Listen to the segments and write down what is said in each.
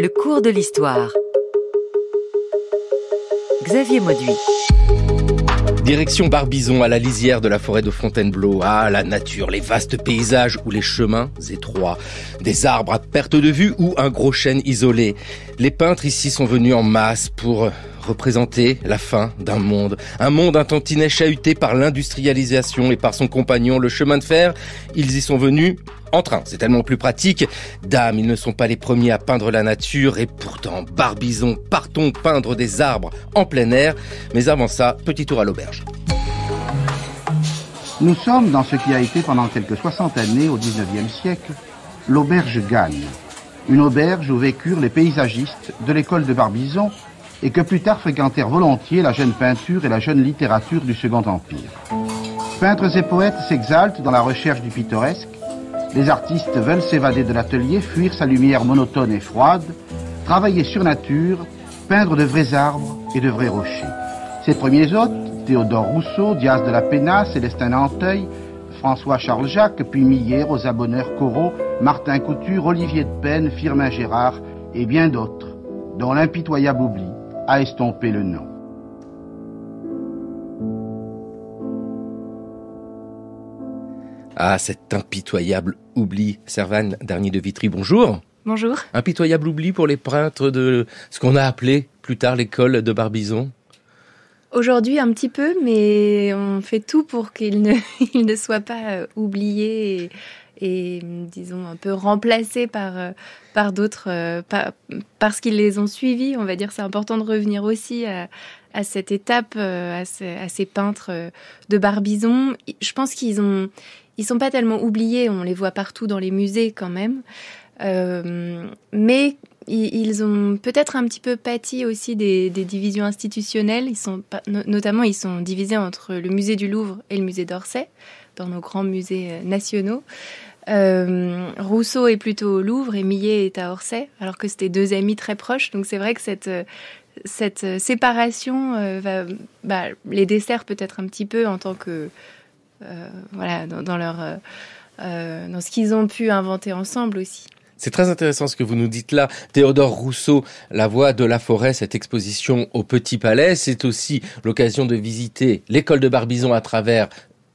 Le cours de l'histoire. Xavier Mauduit. Direction Barbizon, à la lisière de la forêt de Fontainebleau. Ah, la nature, les vastes paysages ou les chemins étroits. Des arbres à perte de vue ou un gros chêne isolé. Les peintres ici sont venus en masse pour représenter la fin d'un monde. Un monde un tantinet chahuté par l'industrialisation et par son compagnon le chemin de fer. Ils y sont venus en train. C'est tellement plus pratique. Dame, ils ne sont pas les premiers à peindre la nature et pourtant, Barbizon, partons peindre des arbres en plein air. Mais avant ça, petit tour à l'auberge. Nous sommes dans ce qui a été pendant quelques 60 années au 19e siècle l'auberge Gagne. une auberge où vécurent les paysagistes de l'école de Barbizon et que plus tard fréquentèrent volontiers la jeune peinture et la jeune littérature du Second Empire. Peintres et poètes s'exaltent dans la recherche du pittoresque les artistes veulent s'évader de l'atelier, fuir sa lumière monotone et froide, travailler sur nature, peindre de vrais arbres et de vrais rochers. Ses premiers hôtes, Théodore Rousseau, Diaz de la Pena, Célestin Nanteuil, François Charles Jacques, puis Millet, Rosa Bonheur, Corot, Martin Couture, Olivier de Penne, Firmin Gérard et bien d'autres, dont l'impitoyable oubli a estompé le nom. à ah, cet impitoyable oubli. Servan dernier de Vitry, bonjour. Bonjour. Impitoyable oubli pour les peintres de ce qu'on a appelé plus tard l'école de Barbizon Aujourd'hui un petit peu, mais on fait tout pour qu'il ne, ne soit pas euh, oublié et disons un peu remplacés par, euh, par d'autres euh, parce qu'ils les ont suivis. On va dire c'est important de revenir aussi à, cette étape, à ces, à ces, peintres de Barbizon. Je pense qu'ils ont ils sont pas tellement oubliés, on les voit partout dans les musées quand même. Euh, mais ils ont peut-être un petit peu pâti aussi des, des divisions institutionnelles. Ils sont notamment, ils sont divisés entre le musée du Louvre et le musée d'Orsay, dans nos grands musées euh, nationaux. Euh, Rousseau est plutôt au Louvre et Millet est à Orsay, alors que c'était deux amis très proches. Donc c'est vrai que cette, cette séparation va bah, les dessert peut-être un petit peu en tant que euh, voilà, dans, leur, euh, euh, dans ce qu'ils ont pu inventer ensemble aussi. C'est très intéressant ce que vous nous dites là. Théodore Rousseau, La voix de la forêt, cette exposition au Petit Palais, c'est aussi l'occasion de visiter l'école de Barbizon à travers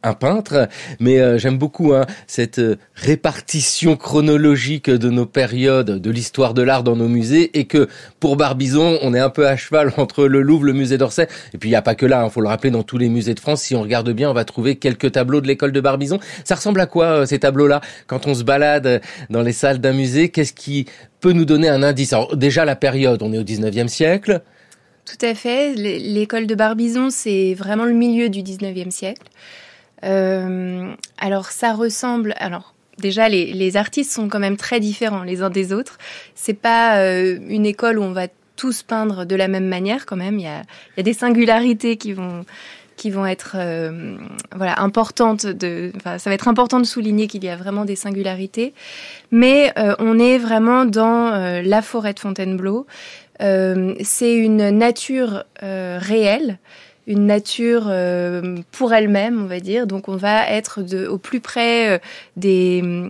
un peintre, mais euh, j'aime beaucoup hein, cette euh, répartition chronologique de nos périodes, de l'histoire de l'art dans nos musées, et que pour Barbizon, on est un peu à cheval entre le Louvre, le musée d'Orsay, et puis il n'y a pas que là, il hein, faut le rappeler, dans tous les musées de France, si on regarde bien, on va trouver quelques tableaux de l'école de Barbizon. Ça ressemble à quoi euh, ces tableaux-là Quand on se balade dans les salles d'un musée, qu'est-ce qui peut nous donner un indice Alors déjà la période, on est au 19e siècle. Tout à fait, l'école de Barbizon, c'est vraiment le milieu du 19e siècle. Euh, alors ça ressemble, alors déjà les, artistes sont quand même très différents les uns des autres. C'est pas euh, une école où on va tous peindre de la même manière quand même. Il y a, des singularités qui vont qui vont être euh, voilà importantes de ça va être important de souligner qu'il y a vraiment des singularités mais on est vraiment dans la forêt de Fontainebleau c'est une nature réelle une nature euh, pour elle-même, on va dire. Donc on va être de, au plus près euh, des,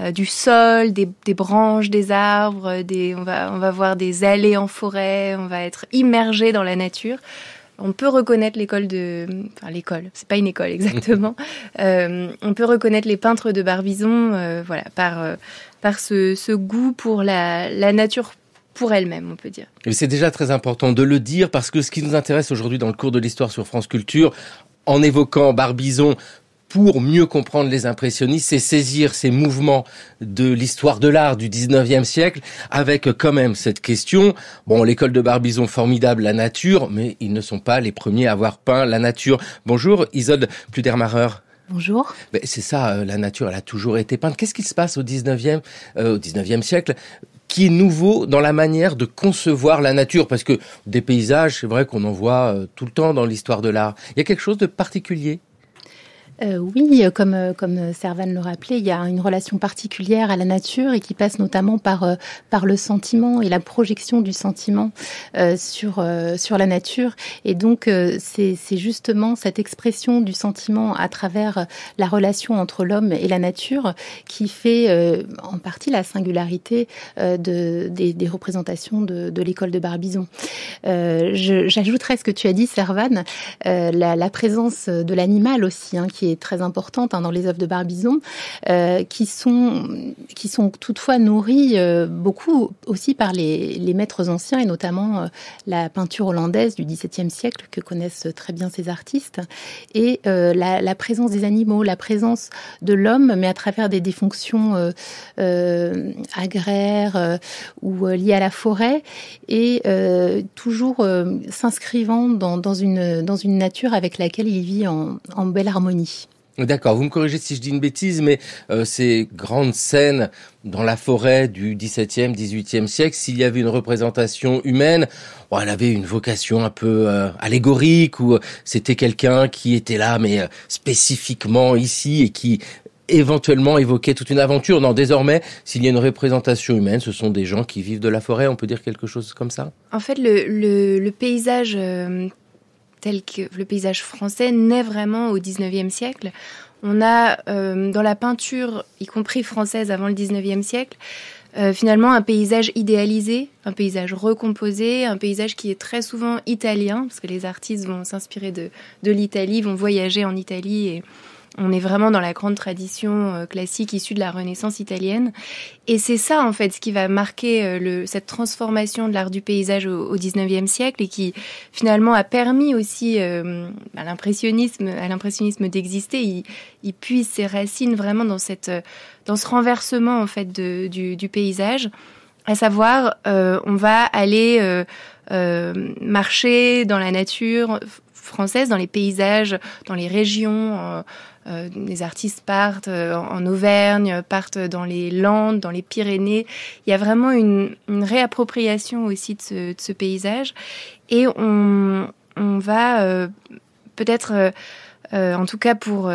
euh, du sol, des, branches, des arbres, des, on, va, on va voir des allées en forêt, on va être immergé dans la nature. On peut reconnaître l'école de, enfin l'école, c'est pas une école exactement. on peut reconnaître les peintres de Barbizon, voilà, par par ce, goût pour la, la nature pour elle-même, on peut dire. C'est déjà très important de le dire parce que ce qui nous intéresse aujourd'hui dans le cours de l'histoire sur France Culture, en évoquant Barbizon, pour mieux comprendre les impressionnistes, c'est saisir ces mouvements de l'histoire de l'art du 19e siècle avec euh, quand même cette question. Bon, l'école de Barbizon, formidable, la nature, mais ils ne sont pas les premiers à avoir peint la nature. Bonjour, Isode Pludermarer. Bonjour. Ben, c'est ça, euh, la nature, elle a toujours été peinte. Qu'est-ce qui se passe au 19e, euh, au 19e siècle qui est nouveau dans la manière de concevoir la nature, parce que des paysages, c'est vrai qu'on en voit euh, tout le temps dans l'histoire de l'art. Il y a quelque chose de particulier euh, oui, euh, comme, euh, comme Servan le rappelait, il y a une relation particulière à la nature et qui passe notamment par, par le sentiment et la projection du sentiment euh, sur, sur la nature. Et donc, c'est justement cette expression du sentiment à travers la relation entre l'homme et la nature qui fait en partie la singularité de, des, des, représentations de, de l'école de Barbizon. J'ajouterais ce que tu as dit, Servan, la, la, présence de l'animal aussi, hein, qui est très importante hein, dans les œuvres de Barbizon, euh, qui, sont, qui sont toutefois nourries euh, beaucoup aussi par les, les, maîtres anciens, et notamment euh, la peinture hollandaise du XVIIe siècle, que connaissent très bien ces artistes, et la, présence des animaux, la présence de l'homme, mais à travers des, des fonctions agraires ou liées à la forêt, et toujours s'inscrivant dans, dans, une, dans une nature avec laquelle il vit en, en belle harmonie. D'accord, vous me corrigez si je dis une bêtise, mais euh, ces grandes scènes dans la forêt du XVIIe, XVIIIe siècle, s'il y avait une représentation humaine, oh, elle avait une vocation un peu euh, allégorique, ou euh, c'était quelqu'un qui était là, mais spécifiquement ici, et qui éventuellement évoquait toute une aventure. Non, désormais, s'il y a une représentation humaine, ce sont des gens qui vivent de la forêt, on peut dire quelque chose comme ça En fait, le paysage tel que le paysage français naît vraiment au 19e siècle. On a euh, dans la peinture, y compris française avant le 19e siècle, euh, finalement un paysage idéalisé, un paysage recomposé, un paysage qui est très souvent italien, parce que les artistes vont s'inspirer de, de l'Italie, vont voyager en Italie et, on est vraiment dans la grande tradition euh, classique issue de la Renaissance italienne. Et c'est ça, en fait, ce qui va marquer euh, le, cette transformation de l'art du paysage au, XIXe siècle et qui, finalement, a permis aussi euh, l'impressionnisme, à l'impressionnisme d'exister. Il, il, puise ses racines vraiment dans, cette, dans ce renversement, en fait, du, paysage. À savoir, on va aller... marcher dans la nature, française, dans les paysages, dans les régions. Euh, euh, les artistes partent euh, en Auvergne, partent dans les Landes, dans les Pyrénées. Il y a vraiment une, réappropriation aussi de ce, paysage. Et on, va peut-être... en tout cas pour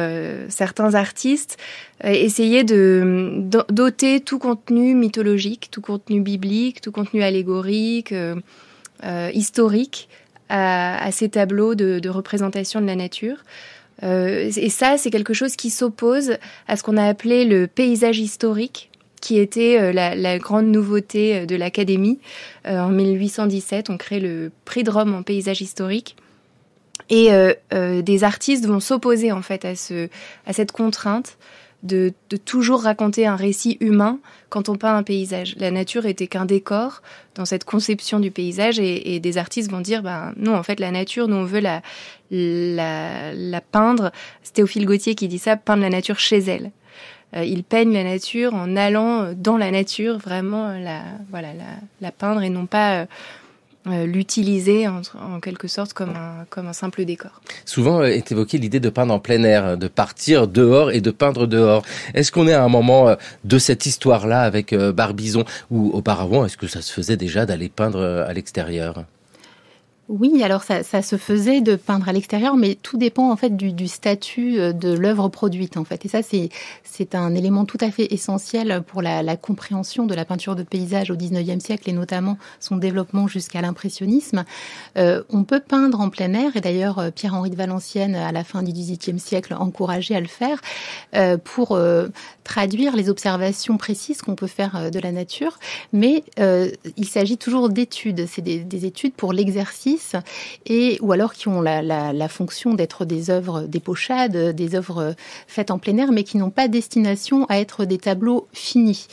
certains artistes, essayer de doter tout contenu mythologique, tout contenu biblique, tout contenu allégorique, historique, à, ces tableaux de, représentation de la nature. Euh, et ça, c'est quelque chose qui s'oppose à ce qu'on a appelé le paysage historique, qui était euh, la, grande nouveauté euh, de l'Académie. en 1817, on crée le prix de Rome en paysage historique. Et des artistes vont s'opposer en fait à, ce, à cette contrainte de, de, toujours raconter un récit humain quand on peint un paysage. La nature était qu'un décor dans cette conception du paysage et, et, des artistes vont dire, ben non, en fait, la nature, nous, on veut la, la, la peindre. C'est Théophile Gauthier qui dit ça, peindre la nature chez elle. Euh, il peigne la nature en allant dans la nature, vraiment la, voilà, la, la peindre et non pas... Euh, euh, l'utiliser en, en, quelque sorte comme un, comme un simple décor. Souvent euh, est évoquée l'idée de peindre en plein air, de partir dehors et de peindre dehors. Est-ce qu'on est à un moment euh, de cette histoire-là avec Barbizon ou auparavant, est-ce que ça se faisait déjà d'aller peindre à l'extérieur oui, alors ça, se faisait de peindre à l'extérieur, mais tout dépend en fait du, statut euh, de l'œuvre produite en fait. Et ça, c'est un élément tout à fait essentiel pour la, compréhension de la peinture de paysage au XIXe siècle et notamment son développement jusqu'à l'impressionnisme. Euh, on peut peindre en plein air et d'ailleurs euh, Pierre-Henri de Valenciennes à la fin du XVIIIe siècle encouragé à le faire pour traduire les observations précises qu'on peut faire de la nature. Mais il s'agit toujours d'études, c'est des, des études pour l'exercice et, ou alors qui ont la, fonction d'être des œuvres des pochades, des œuvres faites en plein air, mais qui n'ont pas destination à être des tableaux finis.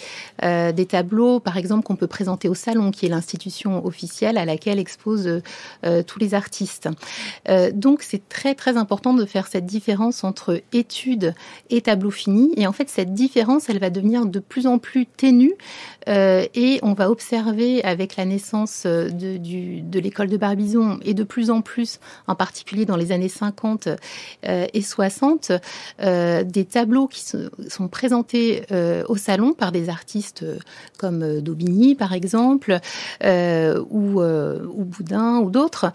Euh, des tableaux, par exemple, qu'on peut présenter au Salon, qui est l'institution officielle à laquelle exposent euh, tous les artistes. Euh, donc c'est très très important de faire cette différence entre études et tableaux finis. Et en fait, cette différence, elle va devenir de plus en plus ténue et on va observer avec la naissance de, de l'école de Barbizon et de plus en plus, en particulier dans les années 50 euh, et 60, euh, des tableaux qui sont présentés euh, au salon par des artistes comme Daubigny, par exemple, ou, ou Boudin, ou d'autres,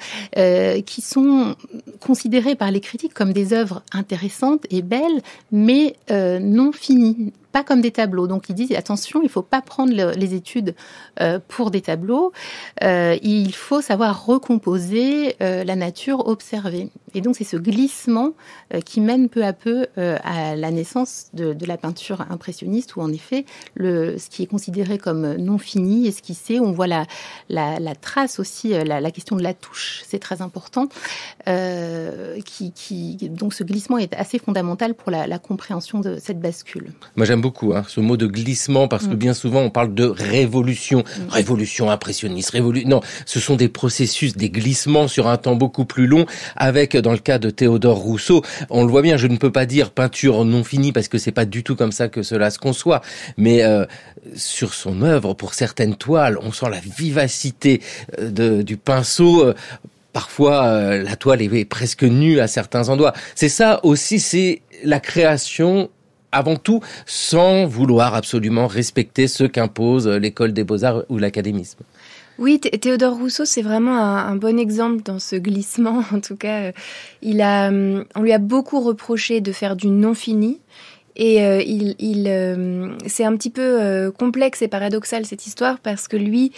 qui sont considérés par les critiques comme des œuvres intéressantes et belles, mais non finies, pas comme des tableaux. Donc ils disent attention, il ne faut pas prendre les études euh, pour des tableaux. Euh, il faut savoir recomposer euh, la nature observée. Et donc c'est ce glissement euh, qui mène peu à peu euh, à la naissance de, la peinture impressionniste, où en effet le, ce qui est considéré comme non fini, esquissé, on voit la, la, trace aussi, euh, la, question de la touche, c'est très important. qui, donc ce glissement est assez fondamental pour la, compréhension de cette bascule. Moi j'aime beaucoup hein, ce mot de glissement parce que mm. bien souvent on parle de révolution, mm. révolution impressionniste, révolution. Non, ce sont des processus, des glissements sur un temps beaucoup plus long avec dans le cas de Théodore Rousseau, on le voit bien, je ne peux pas dire peinture non finie parce que c'est pas du tout comme ça que cela se conçoit, mais euh, sur son œuvre, pour certaines toiles, on sent la vivacité euh, du pinceau. Euh, parfois, la toile est presque nue à certains endroits. C'est ça aussi, c'est la création avant tout sans vouloir absolument respecter ce qu'impose l'école des beaux-arts ou l'académisme. Oui, Théodore Rousseau, c'est vraiment un, bon exemple dans ce glissement. En tout cas, euh, il a, hum, on lui a beaucoup reproché de faire du non fini. Et euh, il, euh, c'est un petit peu complexe et paradoxal cette histoire parce que lui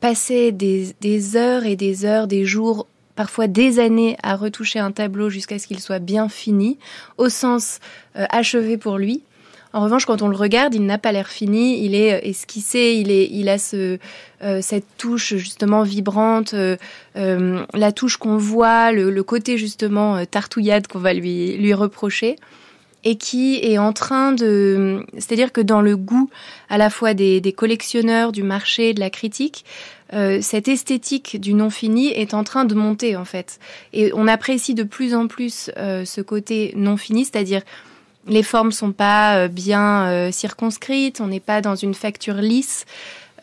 passait des, heures et des heures, des jours, parfois des années à retoucher un tableau jusqu'à ce qu'il soit bien fini, au sens achevé pour lui. En revanche, quand on le regarde, il n'a pas l'air fini, il est euh, esquissé, il, est, il a ce, euh, cette touche justement vibrante, euh, la touche qu'on voit, le, côté justement tartouillade qu'on va lui, lui reprocher et qui est en train de... C'est-à-dire que dans le goût à la fois des, des collectionneurs, du marché, de la critique, cette esthétique du non fini est en train de monter en fait. Et on apprécie de plus en plus ce côté non fini, c'est-à-dire les formes ne sont pas euh, bien euh, circonscrites, on n'est pas dans une facture lisse.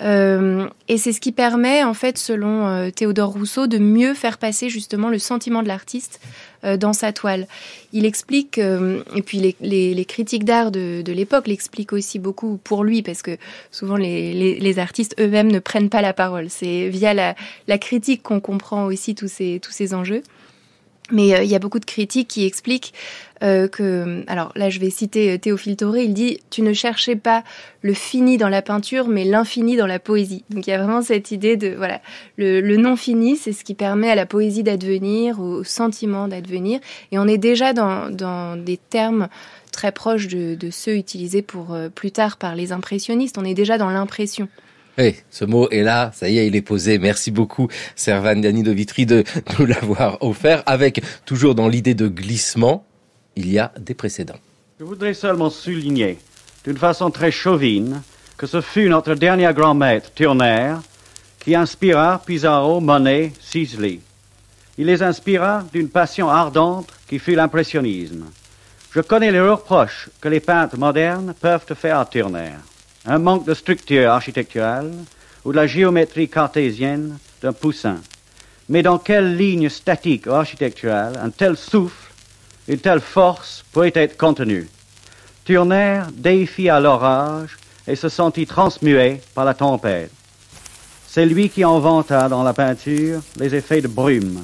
Euh, et c'est ce qui permet, en fait, selon Théodore Rousseau, de mieux faire passer justement le sentiment de l'artiste dans sa toile. Il explique, et puis les, critiques d'art de, l'époque l'expliquent aussi beaucoup pour lui, parce que souvent les, artistes eux-mêmes ne prennent pas la parole. C'est via la, critique qu'on comprend aussi tous tous ces enjeux. Mais euh, il y a beaucoup de critiques qui expliquent euh, que, alors là je vais citer euh, Théophile Toré, il dit Tu ne cherchais pas le fini dans la peinture, mais l'infini dans la poésie. Donc il y a vraiment cette idée de, voilà, le, non fini, c'est ce qui permet à la poésie d'advenir, au sentiment d'advenir. Et on est déjà dans, des termes très proches de, ceux utilisés pour plus tard par les impressionnistes. On est déjà dans l'impression ce mot est là, ça y est, il est posé. Merci beaucoup, Servan Dani de Vitry, de nous l'avoir offert, avec toujours dans l'idée de glissement, il y a des précédents. Je voudrais seulement souligner, d'une façon très chauvine, que ce fut notre dernier grand maître, Turner, qui inspira Pizarro, Monet, Sisley. Il les inspira d'une passion ardente qui fut l'impressionnisme. Je connais les reproches que les peintres modernes peuvent faire à Turner un manque de structure architecturale ou de la géométrie cartésienne d'un poussin. Mais dans quelle ligne statique ou architecturale un tel souffle, une telle force pourrait être contenue Turner défia l'orage et se sentit transmué par la tempête. C'est lui qui inventa dans la peinture les effets de brume.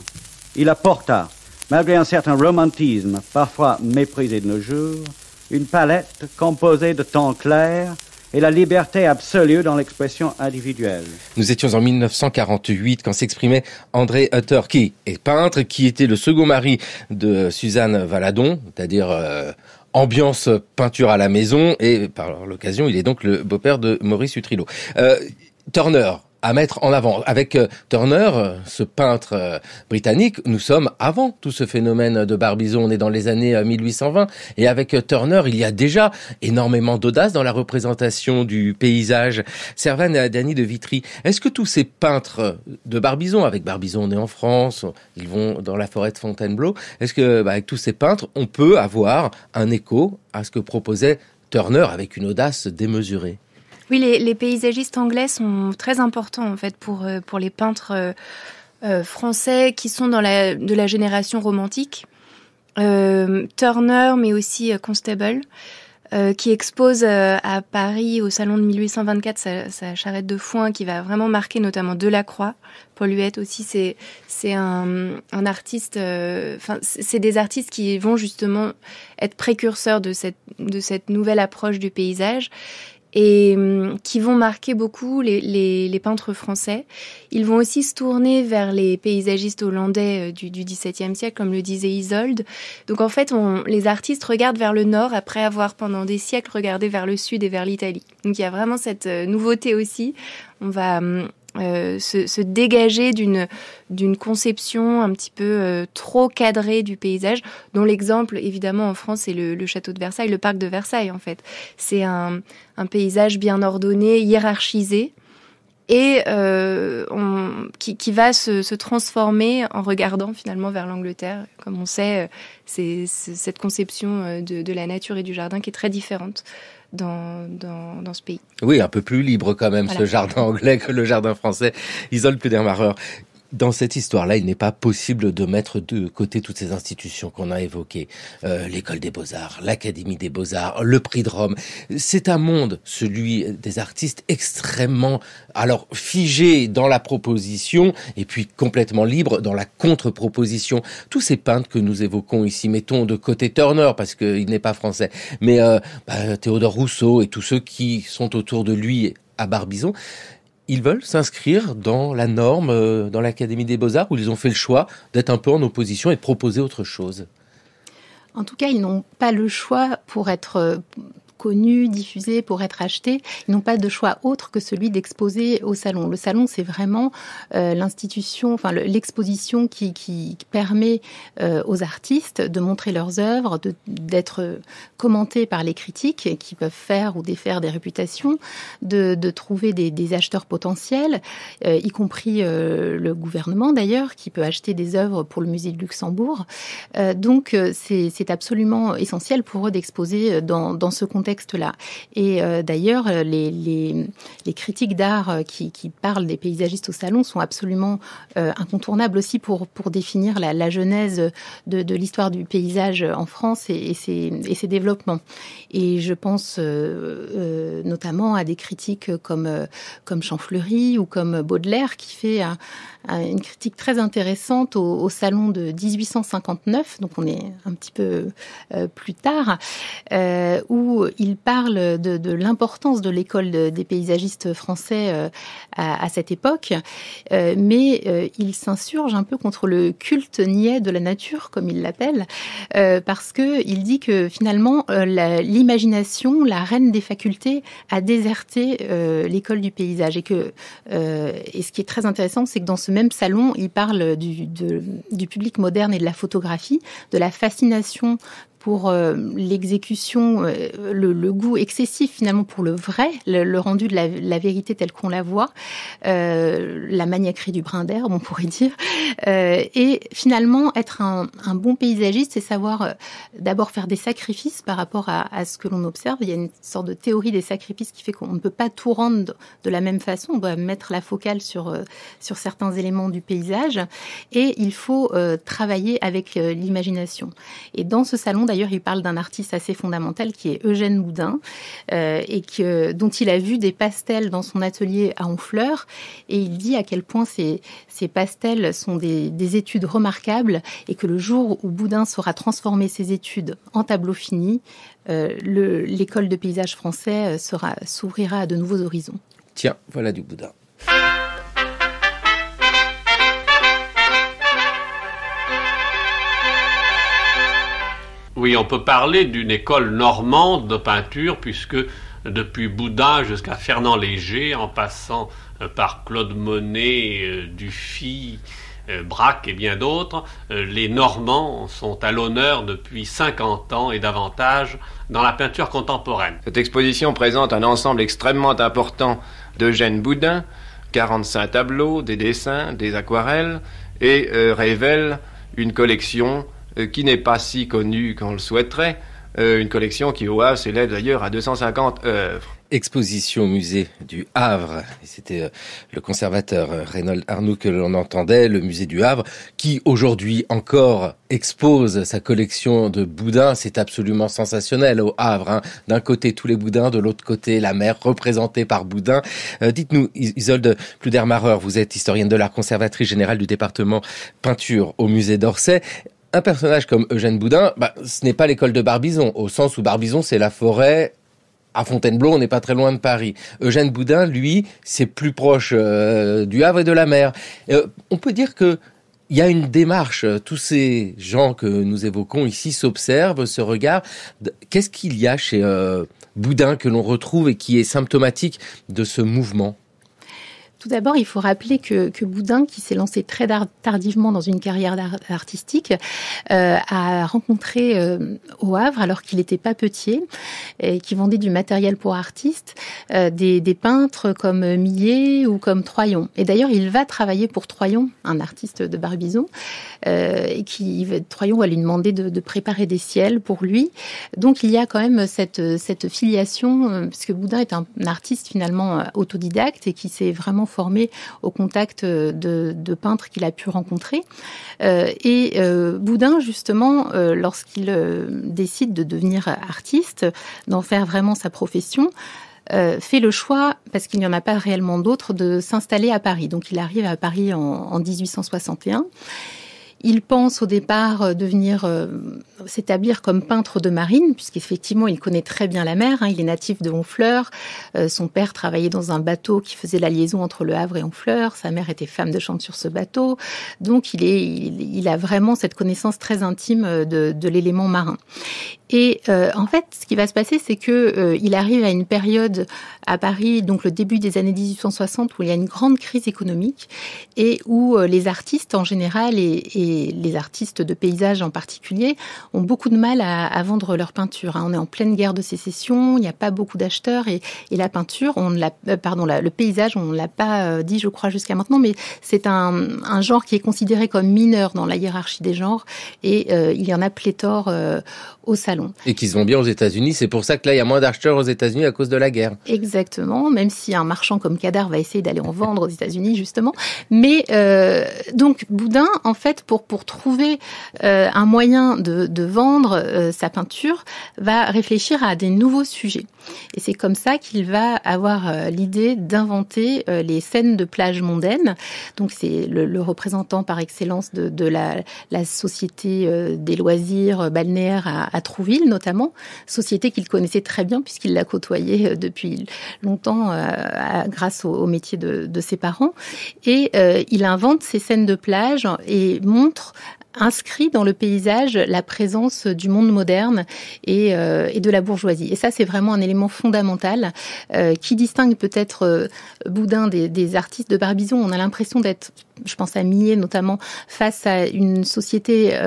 Il apporta, malgré un certain romantisme parfois méprisé de nos jours, une palette composée de tons clairs et la liberté absolue dans l'expression individuelle. Nous étions en 1948 quand s'exprimait André Hutter, qui est peintre, qui était le second mari de Suzanne Valadon, c'est-à-dire... Euh, ambiance peinture à la maison et par l'occasion il est donc le beau-père de Maurice Utrillo. Euh, Turner, à mettre en avant. Avec euh, Turner, euh, ce peintre euh, britannique, nous sommes avant tout ce phénomène de Barbizon, on est dans les années 1820, et avec Turner, il y a déjà énormément d'audace dans la représentation du paysage. Servan et Dany de Vitry, est-ce que tous ces peintres de Barbizon, avec Barbizon on est en France, ils vont dans la forêt de Fontainebleau, est-ce que bah, avec tous ces peintres, on peut avoir un écho à ce que proposait Turner avec une audace démesurée oui, les, paysagistes anglais sont très importants en fait pour, euh, pour les peintres euh, euh, français qui sont dans la, de la génération romantique. Turner, mais aussi Constable, qui expose à Paris au salon de 1824 sa, charrette de foin qui va vraiment marquer notamment Delacroix. Paul aussi, c'est, c'est un, artiste, enfin, c'est des artistes qui vont justement être précurseurs de cette, de cette nouvelle approche du paysage et hum, qui vont marquer beaucoup les, peintres français. Ils vont aussi se tourner vers les paysagistes hollandais euh, du, du XVIIe siècle, comme le disait Isolde. Donc en fait, on, les artistes regardent vers le nord après avoir pendant des siècles regardé vers le sud et vers l'Italie. Donc il y a vraiment cette euh, nouveauté aussi. On va hum, euh, se, dégager d'une conception un petit peu euh, trop cadrée du paysage, dont l'exemple évidemment en France c'est le, château de Versailles, le parc de Versailles en fait. C'est un, paysage bien ordonné, hiérarchisé et euh, qui, va se, transformer en regardant finalement vers l'Angleterre. Comme on sait, c'est cette conception de, la nature et du jardin qui est très différente dans, dans, ce pays. Oui, un peu plus libre quand même, ce jardin anglais que le jardin français isole plus des dans cette histoire-là, il n'est pas possible de mettre de côté toutes ces institutions qu'on a évoquées. Euh, l'école des beaux-arts, l'Académie des beaux-arts, le prix de Rome. C'est un monde, celui des artistes, extrêmement, alors, figé dans la proposition et puis complètement libre dans la contre-proposition. Tous ces peintres que nous évoquons ici, mettons de côté Turner parce qu'il n'est pas français, mais euh, bah, Théodore Rousseau et tous ceux qui sont autour de lui à Barbizon, ils veulent s'inscrire dans la norme, euh, dans l'Académie des beaux-arts, où ils ont fait le choix d'être un peu en opposition et de proposer autre chose. En tout cas, ils n'ont pas le choix pour être euh, connus, diffusés pour être achetés. Ils n'ont pas de choix autre que celui d'exposer au salon. Le salon, c'est vraiment euh, l'institution, enfin l'exposition qui, qui, permet euh, aux artistes de montrer leurs œuvres, d'être commentés par les critiques qui peuvent faire ou défaire des réputations, de, de trouver des, acheteurs potentiels, euh, y compris le gouvernement d'ailleurs, qui peut acheter des œuvres pour le musée de Luxembourg. donc c'est absolument essentiel pour eux d'exposer dans, dans ce contexte texte là Et euh, d'ailleurs, euh, les, les, critiques d'art euh, qui, qui, parlent des paysagistes au salon sont absolument incontournables aussi pour, pour définir la, genèse de, de l'histoire du paysage en France et, ses, et, développements. Et je pense notamment à des critiques comme, comme Champfleury ou comme Baudelaire qui fait une critique très intéressante au, salon de 1859, donc on est un petit peu plus tard, euh, où il parle de, l'importance de l'école des paysagistes français euh, à, cette époque, euh, mais euh, il s'insurge un peu contre le culte niais de la nature, comme il l'appelle, parce que il dit que finalement l'imagination, la, reine des facultés, a déserté l'école du paysage et que ce qui est très intéressant, c'est que dans ce même salon, il parle du, du public moderne et de la photographie, de la fascination pour euh, l'exécution, euh, le, goût excessif finalement pour le vrai, le, rendu de la, vérité telle qu'on la voit, euh, la maniaquerie du brin d'herbe, on pourrait dire. et finalement, être un, un bon paysagiste, c'est savoir d'abord faire des sacrifices par rapport à, à ce que l'on observe. Il y a une sorte de théorie des sacrifices qui fait qu'on ne peut pas tout rendre de la même façon. On doit mettre la focale sur, sur certains éléments du paysage. Et il faut travailler avec l'imagination. Et dans ce salon, D'ailleurs, il parle d'un artiste assez fondamental qui est Eugène Boudin, euh, et que, dont il a vu des pastels dans son atelier à Honfleur. Et il dit à quel point ces, ces pastels sont des, études remarquables et que le jour où Boudin saura transformer ses études en tableau fini, euh, l'école de paysage français euh, sera s'ouvrira à de nouveaux horizons. Tiens, voilà du Boudin. Oui, on peut parler d'une école normande de peinture, puisque depuis Boudin jusqu'à Fernand Léger, en passant euh, par Claude Monet, euh, Dufy, euh, Braque et bien d'autres, les Normands sont à l'honneur depuis 50 ans et davantage dans la peinture contemporaine. Cette exposition présente un ensemble extrêmement important d'Eugène Boudin, 45 tableaux, des dessins, des aquarelles, et révèle une collection euh, qui n'est pas si connue qu'on le souhaiterait. Euh, une collection qui, au Havre, s'élève d'ailleurs à 250 œuvres exposition au musée du Havre. C'était euh, le conservateur Reynold Arnoux que l'on entendait, le musée du Havre, qui aujourd'hui encore expose sa collection de boudins. C'est absolument sensationnel au Havre. Hein. D'un côté, tous les boudins, de l'autre côté, la mer représentée par boudins. Dites-nous, Isolde Pludermareur, vous êtes historienne de l'art, conservatrice générale du département peinture au musée d'Orsay un personnage comme Eugène Boudin, bah, ce n'est pas l'école de Barbizon, au sens où Barbizon, c'est la forêt à Fontainebleau, on n'est pas très loin de Paris. Eugène Boudin, lui, c'est plus proche euh, du Havre et de la mer. Euh, on peut dire qu'il y a une démarche. Euh, tous ces gens que nous évoquons ici s'observent, se regardent. Qu'est-ce qu'il y a chez Boudin que l'on retrouve et qui est symptomatique de ce mouvement tout d'abord, il faut rappeler que, que Boudin, qui s'est lancé très tardivement dans une carrière artistique, euh, a rencontré euh, au Havre, alors qu'il n'était pas et qui vendait du matériel pour artistes, euh, des, des, peintres comme Millet ou comme Troyon. Et d'ailleurs, il va travailler pour Troyon, un artiste de Barbizon, euh, et qui Troyon va lui demander de, de, préparer des ciels pour lui. Donc, il y a quand même cette, cette filiation, euh, puisque Boudin est un artiste finalement autodidacte et qui s'est vraiment formé au contact euh, de, peintres qu'il a pu rencontrer. Euh, et euh, Boudin, justement, lorsqu'il décide de devenir artiste, d'en faire vraiment sa profession, fait le choix, parce qu'il n'y en a pas réellement d'autres, de s'installer à Paris. Donc il arrive à Paris en, en 1861. Il pense au départ euh, devenir euh, s'établir comme peintre de marine, puisqu'effectivement il connaît très bien la mer. Hein, il est natif de Honfleur. Euh, son père travaillait dans un bateau qui faisait la liaison entre Le Havre et Honfleur. Sa mère était femme de chambre sur ce bateau. Donc il, a vraiment cette connaissance très intime de l'élément marin. Et euh, en fait, ce qui va se passer, c'est que euh, il arrive à une période à Paris, donc le début des années 1860, où il y a une grande crise économique et où euh, les artistes en général et, et, les artistes de paysage en particulier ont beaucoup de mal à, à vendre leurs peintures. Hein. On est en pleine guerre de sécession, il n'y a pas beaucoup d'acheteurs et, et, la peinture, on l'a, pardon, le paysage, on l'a pas dit, je crois, jusqu'à maintenant, mais c'est un, un, genre qui est considéré comme mineur dans la hiérarchie des genres et il y en a pléthore au salon et qu'ils se bien aux États-Unis. C'est pour ça que là, il y a moins d'acheteurs aux États-Unis à cause de la guerre. Exactement, même si un marchand comme Kadar va essayer d'aller en vendre aux États-Unis, justement. Mais euh, donc, Boudin, en fait, pour, pour trouver euh, un moyen de, vendre euh, sa peinture, va réfléchir à des nouveaux sujets. Et c'est comme ça qu'il va avoir l'idée d'inventer les scènes de plage mondaine. Donc, c'est le, représentant par excellence de, la, société des loisirs balnéaires à, à trouver notamment, société qu'il connaissait très bien puisqu'il l'a côtoyait euh, depuis longtemps euh, grâce au, métier de, ses parents. Et euh, il invente ces scènes de plage et montre inscrit dans le paysage la présence du monde moderne et, de la bourgeoisie. Et ça, c'est vraiment un élément fondamental qui distingue peut-être Boudin des, des, artistes de Barbizon. On a l'impression d'être, je pense à Millet notamment, face à une société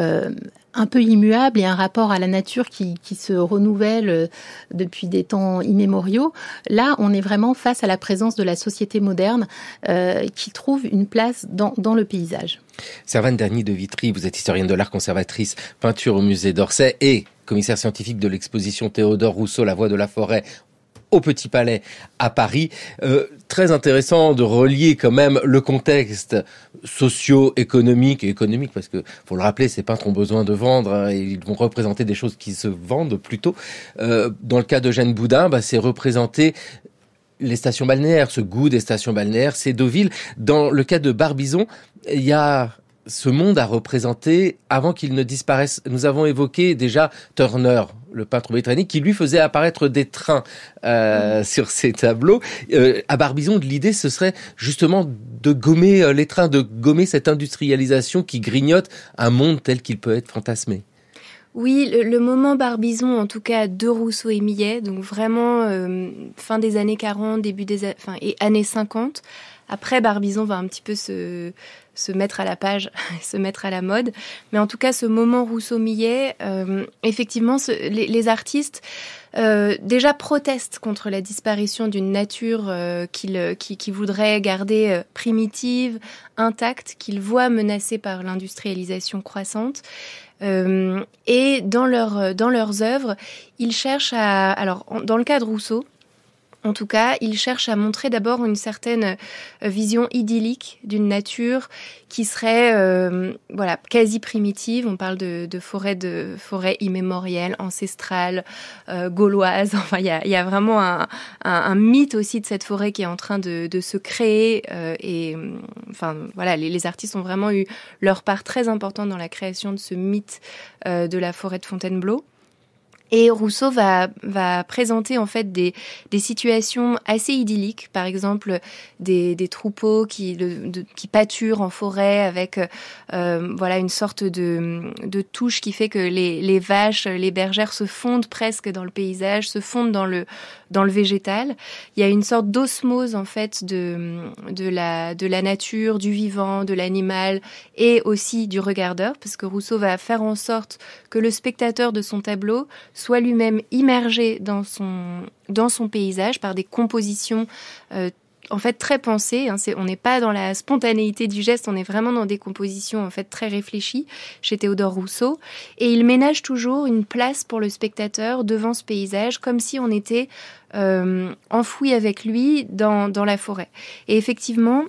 un peu immuable et un rapport à la nature qui, se renouvelle euh, depuis des temps immémoriaux. Là, on est vraiment face à la présence de la société moderne euh, qui trouve une place dans, le paysage. Servane Dernier de Vitry, vous êtes historienne de l'art conservatrice, peinture au musée d'Orsay et commissaire scientifique de l'exposition Théodore Rousseau, La Voix de la Forêt au Petit Palais à Paris. Euh, très intéressant de relier quand même le contexte socio-économique et économique parce que faut le rappeler, ces peintres ont besoin de vendre hein, et ils vont représenter des choses qui se vendent plutôt. Euh, dans le cas de Jeanne Boudin, bah, c'est représenter les stations balnéaires, ce goût des stations balnéaires, c'est Deauville. Dans le cas de Barbizon, il y a ce monde à représenter, avant qu'il ne disparaisse. Nous avons évoqué déjà Turner, le peintre britannique, qui lui faisait apparaître des trains euh, mhm. sur ses tableaux. Euh, à Barbizon, l'idée, ce serait justement de gommer euh, les trains, de gommer cette industrialisation qui grignote un monde tel qu'il peut être fantasmé. Oui, le, moment Barbizon, en tout cas de Rousseau et Millet, donc vraiment fin des années 40, début des et années 50. Après, Barbizon va un petit peu se, se mettre à la page, se mettre à la mode. Mais en tout cas, ce moment Rousseau-Millet, euh, effectivement, les, artistes euh, déjà protestent contre la disparition d'une nature euh, qu'ils qui, voudraient garder primitive, intacte, qu'ils voient menacée par l'industrialisation croissante. et dans, leur, dans leurs œuvres, ils cherchent à... Alors, dans le cas de Rousseau, en tout cas, il cherche à montrer d'abord une certaine euh, vision idyllique d'une nature qui serait euh, voilà quasi primitive. On parle de, forêts de forêt immémorielle ancestrale, euh, gauloise. Enfin, il y a, vraiment un, mythe aussi de cette forêt qui est en train de, se créer. et mm, enfin voilà, les, artistes ont vraiment eu leur part très importante dans la création de ce mythe de la forêt de Fontainebleau. Et Rousseau va, va présenter en fait des, situations assez idylliques, par exemple des, troupeaux qui, qui pâturent en forêt avec euh, voilà une sorte de, touche qui fait que les, vaches, les bergères se fondent presque dans le paysage, se fondent dans le, dans le végétal. Il y a une sorte d'osmose en fait de, de la nature, du vivant, de l'animal et aussi du regardeur, parce que Rousseau va faire en sorte que le spectateur de son tableau soit lui-même immergé dans son, dans son paysage par des compositions euh, en fait très pensées. Hein. on n'est pas dans la spontanéité du geste, on est vraiment dans des compositions en fait très réfléchies chez Théodore Rousseau. Et il ménage toujours une place pour le spectateur devant ce paysage, comme si on était euh, enfoui avec lui dans, dans la forêt. Et effectivement,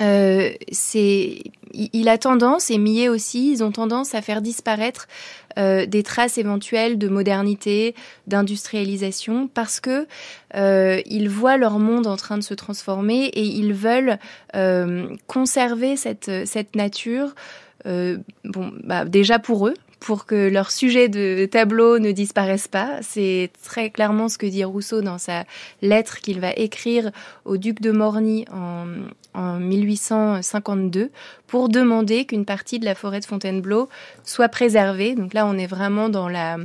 euh, c'est il a tendance, et Millet aussi, ils ont tendance à faire disparaître euh, des traces éventuelles de modernité, d'industrialisation, parce que euh, ils voient leur monde en train de se transformer et ils veulent euh, conserver cette, cette nature. Euh, bon, bah, déjà pour eux, pour que leurs sujet de tableau ne disparaisse pas. C'est très clairement ce que dit Rousseau dans sa lettre qu'il va écrire au duc de Morny en, en 1852 pour demander qu'une partie de la forêt de Fontainebleau soit préservée. Donc là, on est vraiment dans la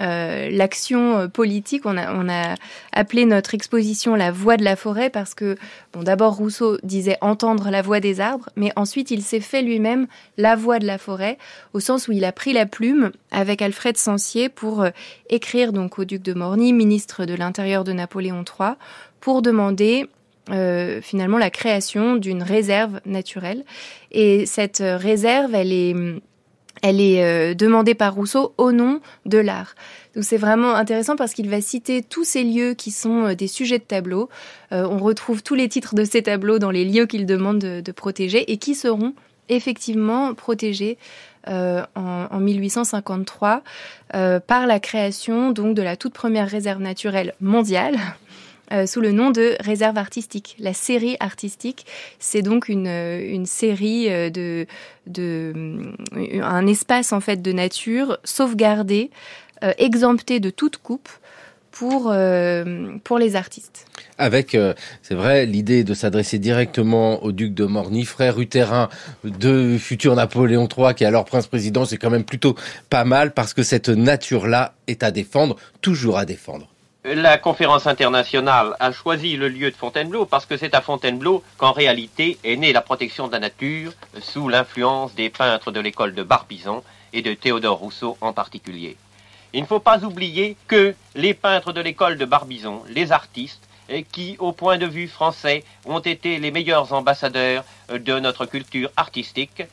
euh, l'action euh, politique. On a, appelé notre exposition La voix de la forêt parce que, bon, d'abord Rousseau disait entendre la voix des arbres, mais ensuite il s'est fait lui-même la voix de la forêt, au sens où il a pris la plume avec Alfred Sensier pour euh, écrire donc au duc de Morny, ministre de l'Intérieur de Napoléon III, pour demander finalement la création d'une réserve naturelle. Et cette réserve, elle est hum, elle est euh, demandée par Rousseau au nom de l'art. Donc c'est vraiment intéressant parce qu'il va citer tous ces lieux qui sont euh, des sujets de tableaux. Euh, on retrouve tous les titres de ces tableaux dans les lieux qu'il demande de, protéger et qui seront effectivement protégés en, en, 1853 par la création donc de la toute première réserve naturelle mondiale euh, sous le nom de Réserve artistique. La série artistique, c'est donc une, euh, série euh, de, de, un espace en fait de nature sauvegardé, exempté de toute coupe pour, pour les artistes. Avec, c'est vrai, l'idée de s'adresser directement au duc de Morny, frère utérin de futur Napoléon III, qui est alors prince-président, c'est quand même plutôt pas mal parce que cette nature-là est à défendre, toujours à défendre la conférence internationale a choisi le lieu de Fontainebleau parce que c'est à Fontainebleau qu'en réalité est née la protection de la nature sous l'influence des peintres de l'école de Barbizon et de Théodore Rousseau en particulier. Il ne faut pas oublier que les peintres de l'école de Barbizon, les artistes, qui, au point de vue français, ont été les meilleurs ambassadeurs de notre culture artistique